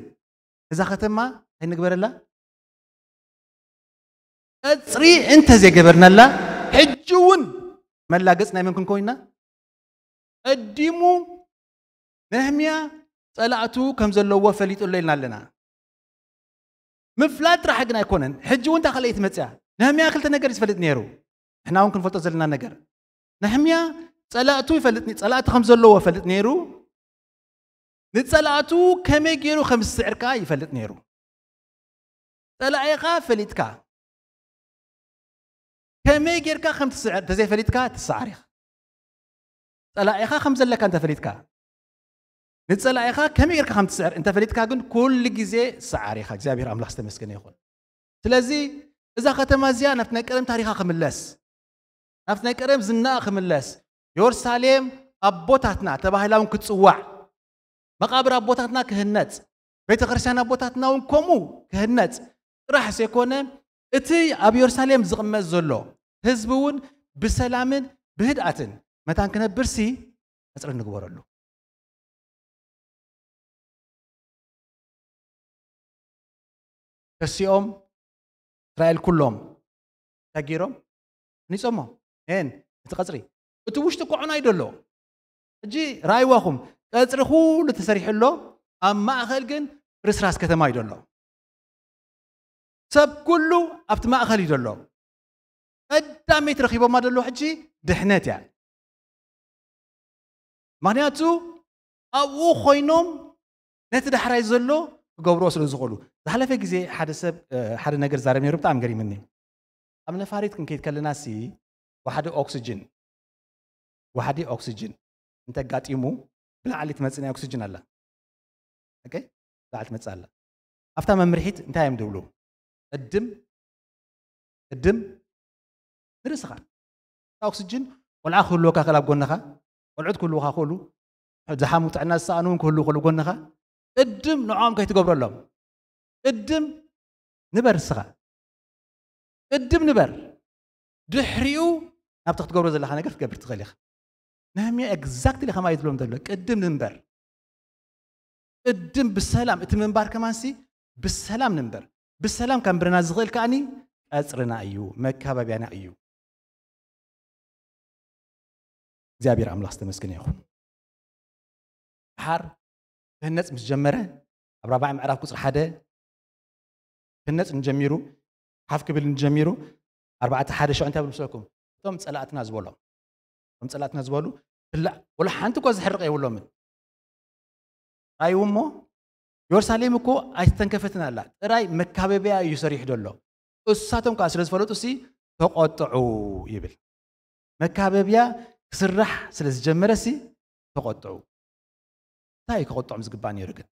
እዛ ከተማ ኣይንግበረላ أتري أنت زي جبرنا لا حجون ما لا قصنا يمكن كوينا قدموا نهميا طلعتو كم زلوا وفليت الليل لنا مفلات راح حقنا يكونن حجون داخل خليت متى نهميا كلت نجر يفلت نيرو احنا ممكن فلت زلنا نجر نهميا طلعتو يفلتني طلعت خم زلوا وفليت نيرو نتسلعتو كم يجيرو خمس سعر سعركا يفلت نيرو فليت كا كما يجرك خمس سعر تزي فريتك تصعريخ تلا إخا خمس لك أنت فريتك نتسلا إخا كم يجرك خمس سعر أنت فريتك عن كل جزء صعريخ جزء بير أملاس تمسكني يقول تلازي إذا ختم زيان نفتنا كرم تاريخ خم اللس نفتنا كرم زنا خم اللس يور سالم أبوتاتنا تباهي لهم كتسوع مقابر أبوتاتنا كهنت بيت غرسان أبوتاتنا ونكمو كهنت راح سيكون እቲ ኣብ የሩሳሌም ዝቕመጥ ዘሎ ህዝቢ እውን ብሰላምን ብህድኣትን መታን ክነብር ሲ ሕፅሪ ንግበረሉ እሲኦም እስራኤል ኩሎም ታጊሮም ኒፆሞ እን እቲ ቀፅሪ እቲ ውሽጢ ኩዕና እዩ ደሎ ሕጂ ራእይዋኹም ቀፅሪ ኩሉ ተሰሪሕሎ ኣብ ማእኸል ግን ፍርስራስ ከተማ እዩ ደሎ ሰብ ኩሉ ኣብቲ ማእኸል እዩ ዘሎ ቀዳሜት ረኺቦማ ደሎ ሕጂ ድሕነት እያ ምክንያቱ ኣብኡ ኮይኖም ነቲ ዳሕራይ ዘሎ ክገብርዎ ስለ ዝኽእሉ ዝሓለፈ ግዜ ሓደ ሰብ ሓደ ነገር ዛረብ ነይሩ ብጣዕሚ ገሪምኒ ኣብ ነፋሪት ክንከይድ ከለና ሲ ወሓደ ኦክሲጅን ወሓደ ኦክሲጅን እንተጋጢሙ ብላዕሊ ትመፅእ ናይ ኦክሲጅን ኣላ ብላዕሊ ትመፅእ ኣላ ኣብታ መምርሒት እንታይ እዮም ድብሉ الدم الدم ንርስኻ ኦክስጅን ቆልዓ ክህልዎ ካክል ኣብ ጎንኻ ቆልዑት ክህልውካ ክእሉ ዝሓሙ ጥዕና ዝሰኣኑ እውን ክህልው ክእሉ ጎንኻ ቅድም ንዖም ከይትገብረሎም ቅድም ንበር ንስኻ ቅድም ንበር ድሕሪኡ ናብቲ ክትገብሮ ዘለካ ነገር ክትገብር ትኽእል ኢኻ ንህምያ ኤግዛክትሊ ከማይ ዝብሎም ዘሎ ቅድም ንንበር ቅድም ብሰላም እቲ ምንባር ከማንሲ ብሰላም ንንበር بالسلام كان برنا زغل كاني أسرنا أيو مكابا بيانا أيو زابير عملا استمسكن يا أخون حر الناس مش جمرة أبرا بعم عرف كسر حدا الناس نجميرو حاف قبل نجميرو أربعة حدا شو أنت بمسلكم ثم سألات ناس بولهم ثم سألات ناس بولو لا ولا حنتك وزحرق يقولون أي أمه يورساليم كو أستن كفتنا لا راي مكاببة يسريح دلله أساتهم كاسرز فلوت أسي تقطعو يبل مكاببة سرح سلس جمرسي تقطعوا تاي كقطع مزقبان يرقن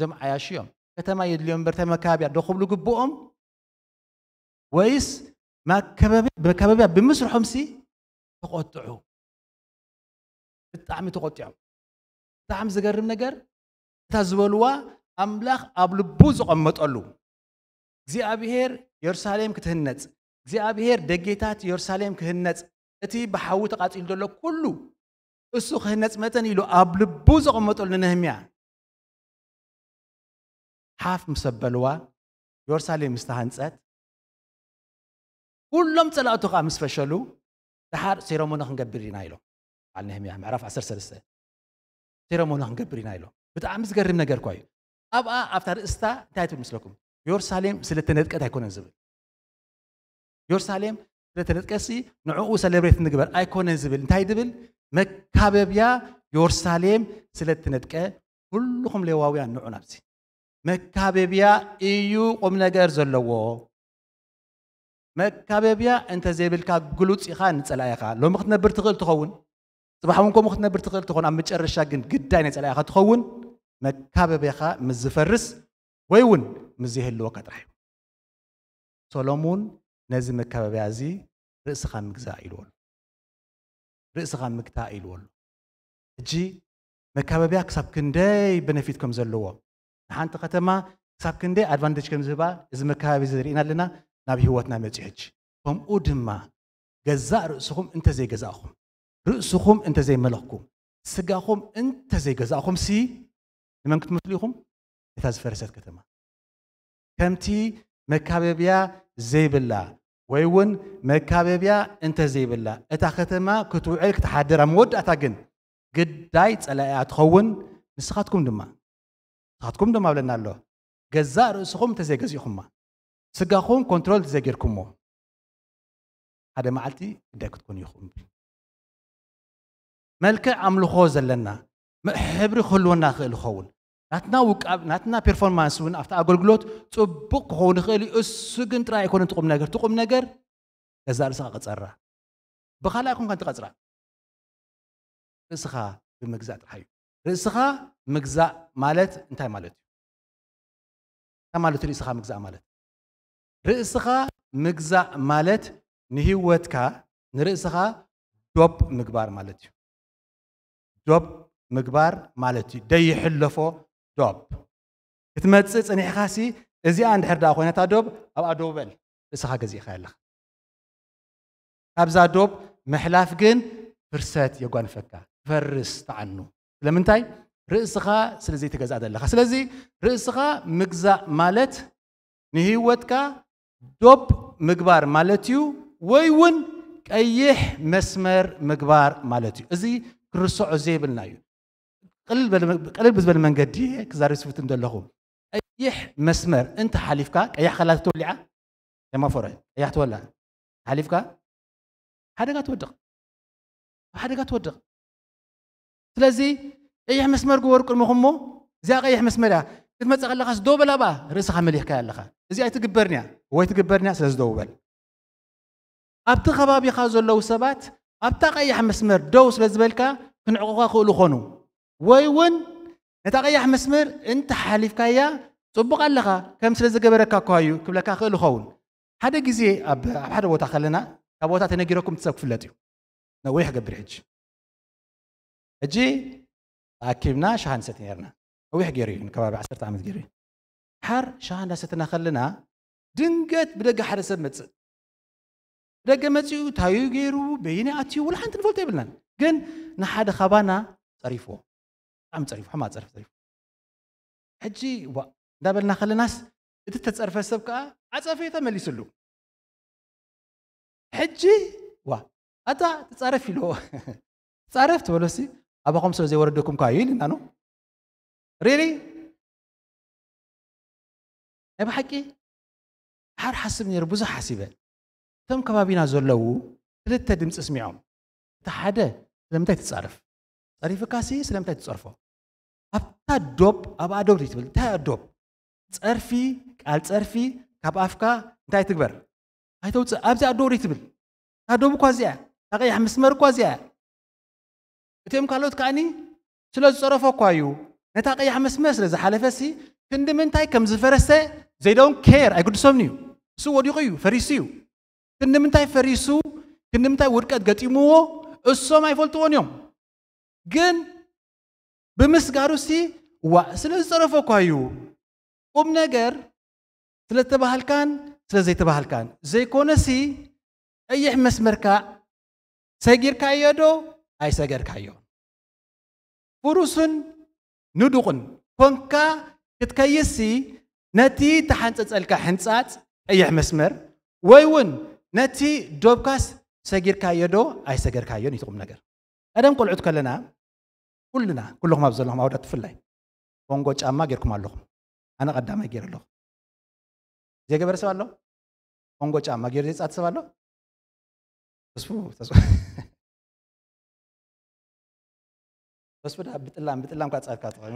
زم عياشيهم كتما يدليهم برتا مكابيا دخو دخل لقبوهم ويس ما كبابيا بمصر حمسي تقطعوا بتعمي تقطعوا بتعم زقرم نجر ተዝበልዋ ኣምላኽ ኣብ ልቡ ዝቐመጠሉ እግዚኣብሔር የሩሳሌም ክትህነፅ እግዚኣብሔር ደጌታት የሩሳሌም ክህነፅ እቲ ብሓዊ ተቃፂሉ ዘሎ ኩሉ እሱ ክህነፅ መጠን ኢሉ ኣብ ልቡ ዘቐመጠሉ ንነህምያ ሓፍ ምስ ኣበልዋ የሩሳሌም ምስ ተሃንፀት ኩሎም ፀላእቱ ከዓ ምስ ፈሸሉ ድሓር ሴረሞኒ ክንገብር ኢና ኢሎም በዓል ነህምያ ምዕራፍ 13 ሴረሞኒ ክንገብር ኢና ኢሎም ብጣዕሚ ዝገርም ነገር እኳ እዩ ኣብኣ ኣብታ ርእስታ እንታይ ትብል ምስለኩም የሩሳሌም ስለተነጥቀት ኣይኮነን ዝብል የሩሳሌም ስለተነጥቀሲ ንዕኡ ሰለብሬት ንግበር ኣይኮነን ዝብል እንታይ ድብል መካበብያ የሩሳሌም ስለትነጥቀ ኩልኩም ሌዋውያን ንዑ ናብዚ መካበብያ እዩ ቁም ነገር ዘለዎ መካበብያ እንተዘይብልካ ግሉፅ ኢኻ ንፀላኢኻ ሎሚ ክትነብር ትኽእል ትኸውን ፅባሕ እውን ከምኡ ክትነብር ትኽእል ትኸውን ኣብ መጨረሻ ግን ግዳይ ናይ ፀላኢኻ ትኸውን መካበብኻ ምስ ዝፈርስ ወይ እውን ምስ ዘይህልወካ ጥራሕ እዩ ሰሎሙን ነዚ መካበብያ እዚ ርእስኻ ምግዛእ ኢልዎ ርእስኻ ምግታእ ኢልዎ ኣሎ ሕጂ መካበብያ ክሳብ ክንደይ በነፊት ከም ዘለዎ ንሓንቲ ከተማ ክሳብ ክንደይ ኣድቫንቴጅ ከም ዝህባ እዚ መካበቢ ዘርእና ኣለና ናብ ሂወትና መፅኡ ሕጂ ከምኡ ድማ ገዛእ ርእስኹም እንተዘይገዛእኹም ርእስኹም እንተዘይመለኽኩም ስጋኹም እንተዘይገዛእኹም ሲ نمن كنت مثلي خم إتاز فرسات كتما كمتي مكابيا زي بلا ويون مكابيا انت زي بلا اتا ختما كتو عيلك تحادر مود اتا قن قد دايت على اتخون نسخاتكم دما نسخاتكم دما بلنا الله قزار سخم تزي قزي خم سقاخون كنترول تزي قركم هذا معلتي دا كتكون يخم ملك عملو خوز لنا ሕብሪ ክህልወና ክእል ይኸውን ናትና ውቃብ ናትና ፐርፎርማንስ እውን ኣብቲ ኣገልግሎት ፅቡቅ ክኸውን ይኽእል እዩ እሱ ግን ጥራይ ኣይኮነን ትቁም ነገር ትቁም ነገር ገዛ ርእስኻ ቅፀራ ብካልኣይ ኮንካ እንትቐፅራ ርእስኻ ብምግዛእ ጥራሕ እዩ ርእስኻ ምግዛእ ማለት እንታይ ማለት እዩ እንታይ ማለት ርእስኻ ምግዛእ ማለት ርእስኻ ምግዛእ ማለት ንህወትካ ንርእስኻ ዶብ ምግባር ማለት እዩ ዶብ مجبار مالتي دي حلفو دوب اتمتسيت اني حاسي ازي عند هردا خوينتا دوب او ادوبل اسخا غزي خيال ابزا دوب محلاف جن فرسات يقوان فكا فرس تعنو لمنتاي رئيسها سلزي تجزأ ده لخ سلزي رئيسها مجزء مالت نهيوتك دوب مقبار مالتيو ويون كأيح مسمر مقبار مالتيو أزي كرسو عزيب قلل بزبل من قد ديك زاري سفوت اندلهو ايح مسمر انت حليفك اي خلات تولع يا ما فور اي تولع حليفك حدا توضق حدا توضق سلازي ايح مسمر قور كل مهمو زي قيح مسمر كنت ما تقلق خاص دو بلا با رسخ مليح كاع لخا زي اي تكبرني هو تكبرني سلاز دو بل ابت خبابي خازو لو سبات ابتا قيح مسمر دو سلاز بلكا كنعقوقا خولو خونو ወይ እውን ነታ ቀያሕ መስመር እንተሓሊፍካያ ፅቡቕ ኣለኻ ከም ስለ ዝገበረካ እኳ እዩ ክብለካ ክእል ይኸውን ሓደ ግዜ ኣብ ሓደ ቦታ ከለና ካብ ቦታ ተነጊረኩም ትሰብ ክፍለጥ እዩ ነዊሕ ገብር ሕጂ ሕጂ ተኣኪብና ሸሃ ንሰት ነርና ነዊሕ ገይሩ እዩ ከባቢ 1 ዓመት ገይሩ እዩ ሓር ሸሃ እንዳሰትና ከለና ድንገት ብደገ ሓደ ሰብ መፅእ ብደገ መፅኡ ታዩ ገይሩ በይነ ኣትዩ ውላ ሓንቲ ንፈልጦ የብልናን ግን ንሓደ ካባና ፀሪፍዎ ብጣዕሚ ፀሪፉ ሕማቕ ፀርፊ ፀሪፉ ሕጂ እንዳበልና ከለናስ እቲ ተፀርፈ ሰብ ከዓ ዓፀፈ ተመሊሱሉ ሕጂ ዋ ኣታ ትፃረፍ ኢሎ ትፃረፍ ትበሎሲ ኣባኹም ስለ ዘይወረደኩም ካ እዩ ኢልና ኖ ሪሊ ናይ ብሓቂ ሓር ሓስብ ነይሩ ብዙሕ ሓሲበ እቶም ከባቢና ዘለው ክልተ ድምፂ ስሚዖም እቲ ሓደ ስለምንታይ ትፃረፍ ጸሪፍካሲ ስለምንታይ ትጸርፎ ኣብታ ዶብ ኣብኣ ዶብ ትብል እንታይ ዶብ ፀርፊ ቃል ፀርፊ ካብ ኣፍካ እንታይ ትግበር ኣይተውፅእ ኣብዚኣ ዶብ ትብል እታ ዶብ እኳ እዚኣ እታ ቀያሕ መስመር እኳ እዚኣ እቲኦም ካልኦት ከዓኒ ስለ ዝፀረፎ እኳ እዩ ነታ ቀያሕ መስመር ስለ ዝሓለፈሲ ክንዲ ምንታይ ከም ዝፈረሰ ዘይደውን ኬር ኣይቅዱሶምን እዩ እሱ ወዲቑ እዩ ፈሪሱ እዩ ክንዲ ምንታይ ፈሪሱ ክንዲ ምንታይ ውድቀት ገጢምዎ እሶም ኣይፈልጥዎን እዮም ግን ብምስጋሩ ሲ ዋ ስለ ዝፀረፈ እኳ እዩ ቁም ነገር ስለ ዝተባሃልካን ስለ ዘይተባሃልካን ዘይኮነ ሲ ቀይሕ መስመርካ ሰጊርካዮ ዶ ኣይሰገርካዮ ፍሩስን ንዱቕን ኮንካ ክትከይሲ ነቲ ተሓንፀፀልካ ሕንፃፅ ቀይሕ መስመር ወይ እውን ነቲ ዶብካስ ሰጊርካዮ ዶ ኣይሰገርካዮን እዩ ነገር ቀደም ቆልዑት ከለና ኩልና ኩለኹም ኣብ ዘለኹም ኣውዳት ትፍላይ ኮንጎ ጫማ ጌርኩም ኣለኹም ኣነ ቀዳማይ ገይር ኣለኹ ዘይገበረ ሰብ ኣሎ ኮንጎ ጫማ ገይሩ ዘይፃት ሰብ ኣሎ ተስፉ ተስፉ ዳ ብጥላም ብጥላም ካ ፃድካ ተኸ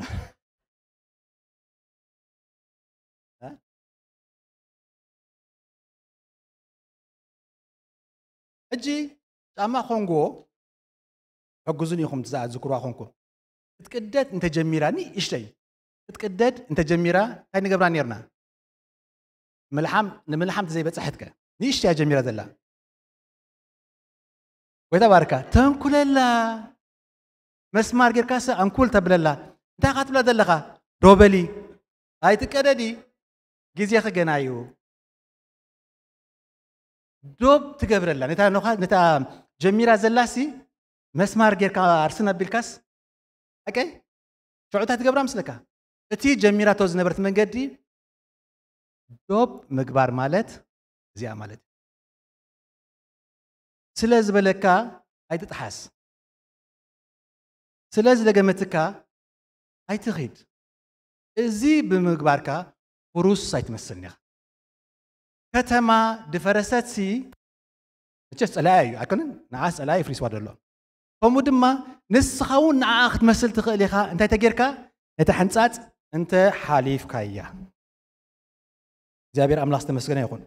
ሕጂ ጫማ ኮንጎ ሕጉዙን ኢኹም ዝክርዋ ኮንኩም تقدد انت جميرا ني ايش لي تقدد انت جميرا هاي نقبرا نيرنا ملحم نملحم زي بس حتك ني ايش يا جميرا ذلا ويتا باركا تنكل لا مسمار غير كاسا انكل تبل لا انت قاتبل ذلا روبلي هاي تقددي جيزي خجنايو دوب تقبر لا نتا نتا جميرا زلاسي مسمار غير كاسا ارسنا بالكاس ኣቀይ ሽዑታ ትገብራ ምስለካ እቲ ጀሚራቶ ዝነበረት መንገዲ ዶብ ምግባር ማለት እዚኣ ማለት እዩ ስለ ዝበለካ ኣይትጥሓስ ስለ ዝደገመትካ ኣይትኺድ እዚ ብምግባርካ ፍሩስ ኣይትመስልኒ ኢኻ ከተማ ድፈረሰትሲ መቸስ ፀላያ እዩ ኣይኮነን ንዓስ ፀላያ ይፍሪስዋ ደሎ ከምኡ ድማ ንስኻ እውን ንዓኣ ክትመስል ትኽእል ኢኻ እንታይ ተጌርካ ነቲ ሕንፃፅ እንተ ሓሊፍካ እያ እግዚኣብሔር ኣምላኽ ዝተመስገነ ይኹን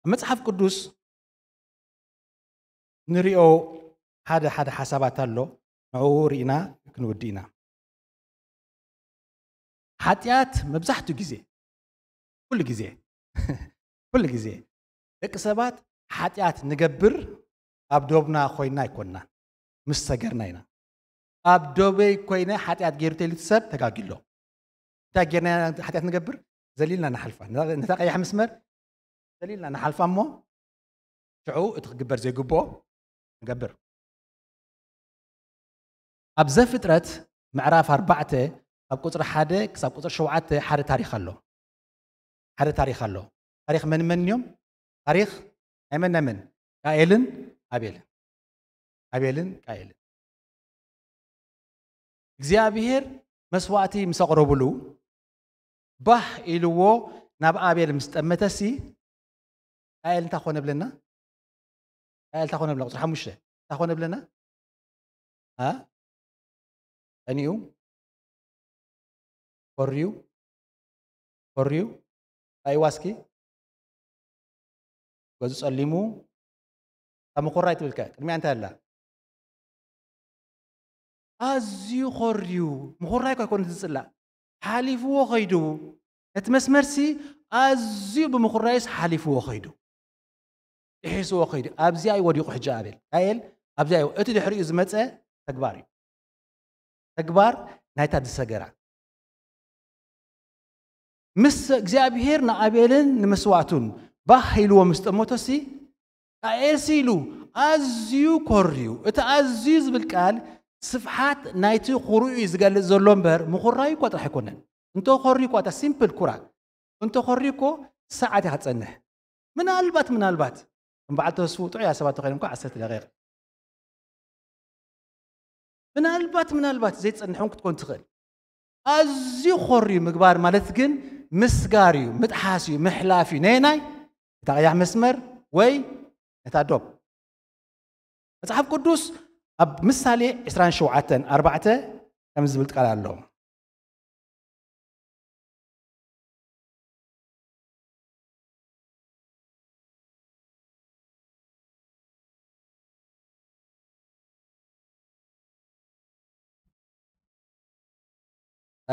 ኣብ መፅሓፍ ቅዱስ ንሪኦ ሓደ ሓደ ሓሳባት ኣሎ ንዕኡ ርኢና ክንውድእ ኢና ሓጢኣት መብዛሕትኡ ግዜ ኩሉ ግዜ كل جزيه دك سبات حتيات نجبر أبدوبنا خوينا يكوننا مستجرنا هنا أبدوبي كوينا حتيات غير تلت سب تقاقلو تقاقلنا حتيات نجبر زليلنا نحلفا نتاقى يا حمسمر زليلنا نحلفا مو شعو اتقبر زي قبو نجبر أبزا فترة معرف أربعة أبكتر حادة كساب كتر شوعة حادة تاريخ الله حادة تاريخ الله تاريخ من من يوم تاريخ أمن من كائلن أبيلن أبيلن كائلن እግዚኣብሔር መስዋእቲ ምስ ኣቕረብሉ ባህ ኢልዎ ናብ ኣቤል ምስ ጠመተሲ ቃኤል እንታይ ኮነ ብለና ቃኤል እንታይ ኮነ ብለና ቁፅሪ ሓሙሽተ እንታይ ኮነ ብለና ጠኒኡ ኮርዩ ኮርዩ ጣይዋስኪ غزو سلمو تم قرأت بالك كلمة أنت هلا أزيو خريو مخرأك يكون تزلا حليفو وخيدو أتمس مرسي أزيو بمخرأيس حليفو وخيدو يحس وخيدو أبزي أي وديو حجة أبل قايل أبزي أي أتدي حريو زمتة تكباري تكبار نايتا دسجرة مس إجزاء بهير نأبلن نمسواتون ባህ ኢልዎ ምስ ጠመቶሲ ኣኤሲ ኢሉ ኣዝዩ ኮርዩ እቲ ኣዝዩ ዝብል ቃል ስፍሓት ናይቲ ኩርኡ እዩ ዝገልፅ ዘሎ እምበር ምኩራዩ እኳ ጥራሕ ኣይኮነን እንተ ኮርዩ እኳ እታ ሲምፕል ኩራ እንተ ኮርዩ እኮ ሰዓት ኢኻ ትፀንሕ ምናልባት ምናልባት እምበዓል ተስፉ ጥዑያ ሰባት ኮይኖም እኳ ዓሰርተ ደቂቕ ምናልባት ምናልባት ዘይፀንሐን ክትኮን ትኽእል ኣዝዩ ኮርዩ ምግባር ማለት ግን ምስጋር እዩ ምጥሓስ እዩ ምሕላፍ እዩ ነናይ ታያ መስመር ወይ እታ ዶብ መፅሓፍ ቅዱስ ኣብ ምሳሌ 27 4 ከም ዝብል ቃል ኣለዎ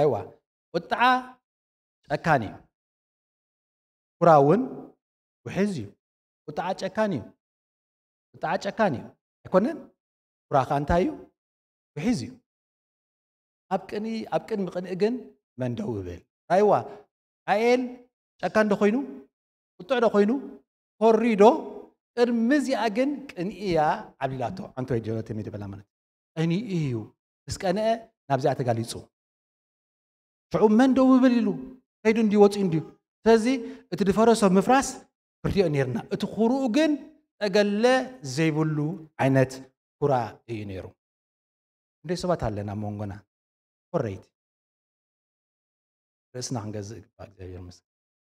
ኣይዋ ቁጥዓ ጨካን እዩ ኩራ እውን وحزي وتعاج أكانيو وتعاج أكانيو أكونن وراخ أنتايو وحزي أبكني أبكن مقن أجن من دو بيل أيوة عيل أكان دخينو وتعال دخينو هوريدو ارمزي أجن كن إيا عبلاتو أنتو إجوا تميت بلامن أني إيو بس كأنا نبزع تقاليصو شعوب من دو بيلو هيدون دي واتس إنديو تزي تدفرسو مفراس ክርትዮ ነርና እቲ ኩርኡ ግን ጠገለ ዘይብሉ ዓይነት ኩራ እዩ ነይሩ እንደ ሰባት ኣለና መንጎና ኮረይቲ ርእስና ክንገዝእ ይግባእ እግዚኣብሔር ምስ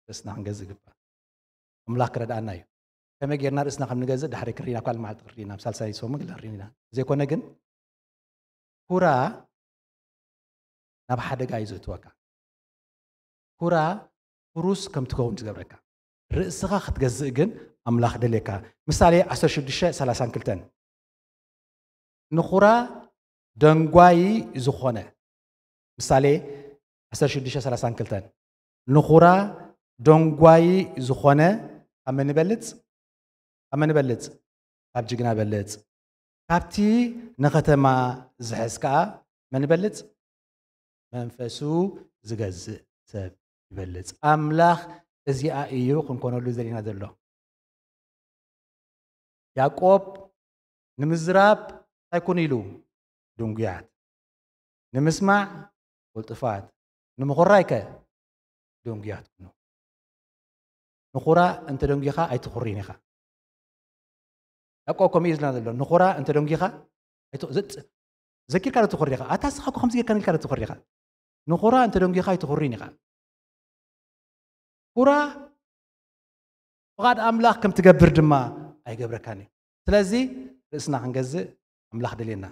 ርእስና ክንገዝእ ይግባእ ኣምላኽ ክረዳኣና እዩ ከመይ ጌርና ርእስና ከም ንገዝእ ዳሕሪ ክርኢና ኳል መዓልቲ ክርኢና ብሳልሳይ ሰሙ ክርኢ ኢና ዘይኮነ ግን ኩራ ናብ ሓደጋ እዩ ዝእትወካ ኩራ ፍሩስ ከም ትኸውን ዝገብረካ ርእስኻ ክትገዝእ ግን ኣምላኽ ደልየካ ምሳሌ 1632 ንኹራ ደንጓይ ዝኾነ ምሳሌ 1632 ንኹራ ደንጓይ ዝኾነ ኣብ መን በልፅ ኣብ መን በልፅ ካብ ጅግና በልፅ ካብቲ ንኸተማ ዝሕዝ ከዓ መን በልፅ መንፈሱ ዝገዝእ ሰብ ይበልፅ ኣምላኽ እዚኣ እዩ ክንኮነሉ ዘለና ዘሎ ያዕቆብ ንምዝራብ እንታይ ኮን ኢሉ ድንጉያት ንምስማዕ ቅልጥፋት ንምኹራይ ከ ደንጉያት ኩኑ ንኹራ እንተ ደንጉኻ ኣይትኹሪን ኢኻ ያዕቆብ ከምኡ እዩ ዝና ዘሎ ንኹራ እንተ ደንጉኻ ዘኪርካ ዶ ትኹሪ ኢኻ ኣታ ስኻ ከምዚ ጌርካ ኢልካ ዶ ትኹሪ ኢኻ ንኹራ እንተ ደንጉኻ ኣይትኹሪን ኢኻ ኩራ ፍቓድ ኣምላኽ ከም ትገብር ድማ ኣይገብረካን እዩ ስለዚ ርእስና ክንገዝእ ኣምላኽ ደልየና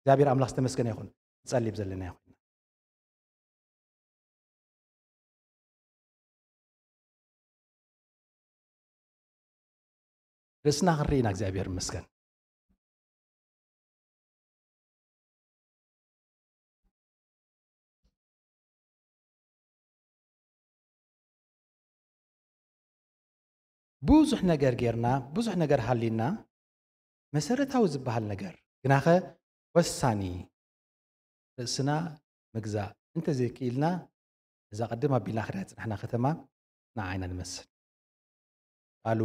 እግዚኣብሔር ኣምላኽ ዝተመስገነ ይኹን ንጸሊብ ዘለና ይኹን ርእስና ክንርኢና እግዚኣብሔር መስገን ብዙሕ ነገር ጌርና ብዙሕ ነገር ሃሊና መሰረታዊ ዝበሃል ነገር ግናኸ ወሳኒ ርእስና ምግዛእ እንተዘይክኢልና እዛ ቅድም ኣቢልና ክዳ ፅናሕና ከተማ ንዓይና ንመስል ቃሉ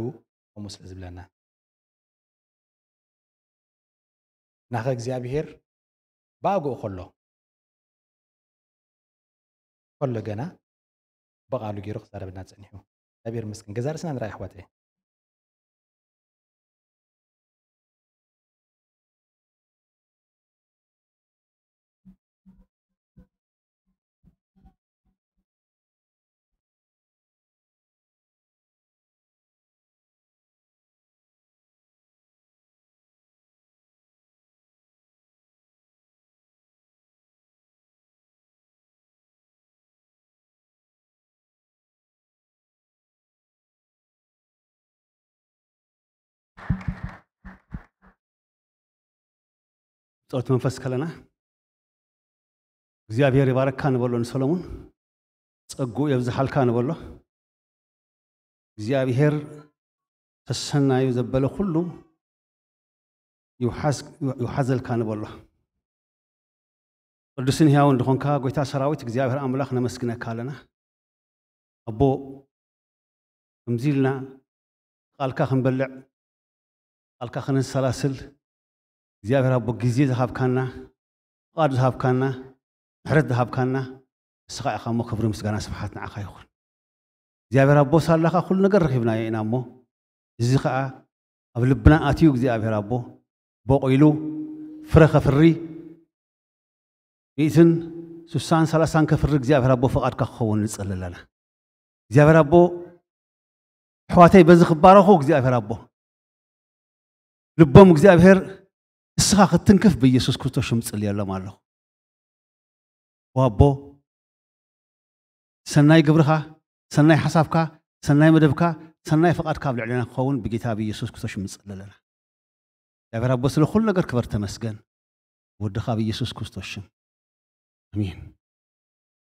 ከምኡ ስለ ዝብለና ናኸ እግዚኣብሄር ብኣግኡ ከሎ ከሎ ገና ብቓሉ ገይሩ ክዛረበና ፀኒሑ دابير مسكين جزار سنان رايح واتي ጸሎት መንፈስ ከለና እግዚአብሔር ይባረካ ንበሎ ንሰሎሙን ጸጉ የብዝሓልካ ንበሎ እግዚኣብሔር ተሰናዩ ዘበለ ኩሉ ይውሓዘልካ ንበሎ ቅዱስን ህያው እንድኾንካ ጎይታ ሰራዊት እግዚኣብሔር ኣምላኽ ነመስግነካ ኣለና ኣቦ ከምዚ ኢልና ቃልካ ክንበልዕ ቃልካ ክንሰላስል እግዚኣብሔር ኣቦ ግዜ ዝሃብካና ፍቓድ ዝሃብካና ምሕረት ዝሃብካና ንስኻ ኢኻ እሞ ክብሪ ምስጋና ስብሓት ንዓኻ ይኹን እግዚኣብሔር ኣቦ ሳላኻ ኩሉ ነገር ረኺብናዮ ኢና እሞ እዚ ከዓ ኣብ ልብና ኣትዩ እግዚኣብሔር ኣቦ በቑሉ ፍረ ከፍሪ ሚእትን ስሳን ሰላሳን ከፍሪ እግዚኣብሔር ኣቦ ፍቓድካ ክኸውን ንፅሊ ኣለና እግዚኣብሔር ኣቦ ኣሕዋተይ በዚ ክባረኹ እግዚኣብሔር ኣቦ ልቦም እግዚኣብሔር ንስኻ ክትንከፍ ብኢየሱስ ክርስቶስ ሽም ፅልየ ኣሎም ኣለኹ ዋቦ ሰናይ ግብርኻ ሰናይ ሓሳብካ ሰናይ መደብካ ሰናይ ፍቓድካ ኣብ ልዕልና ክኸውን ብጌታ ብኢየሱስ ክርስቶስ ሽም ንፅሊ ኣለና እግዚኣብሔር ኣቦ ስለ ኩሉ ነገር ክበር ተመስገን ወድኻ ብኢየሱስ ክርስቶስ ሽም ኣሚን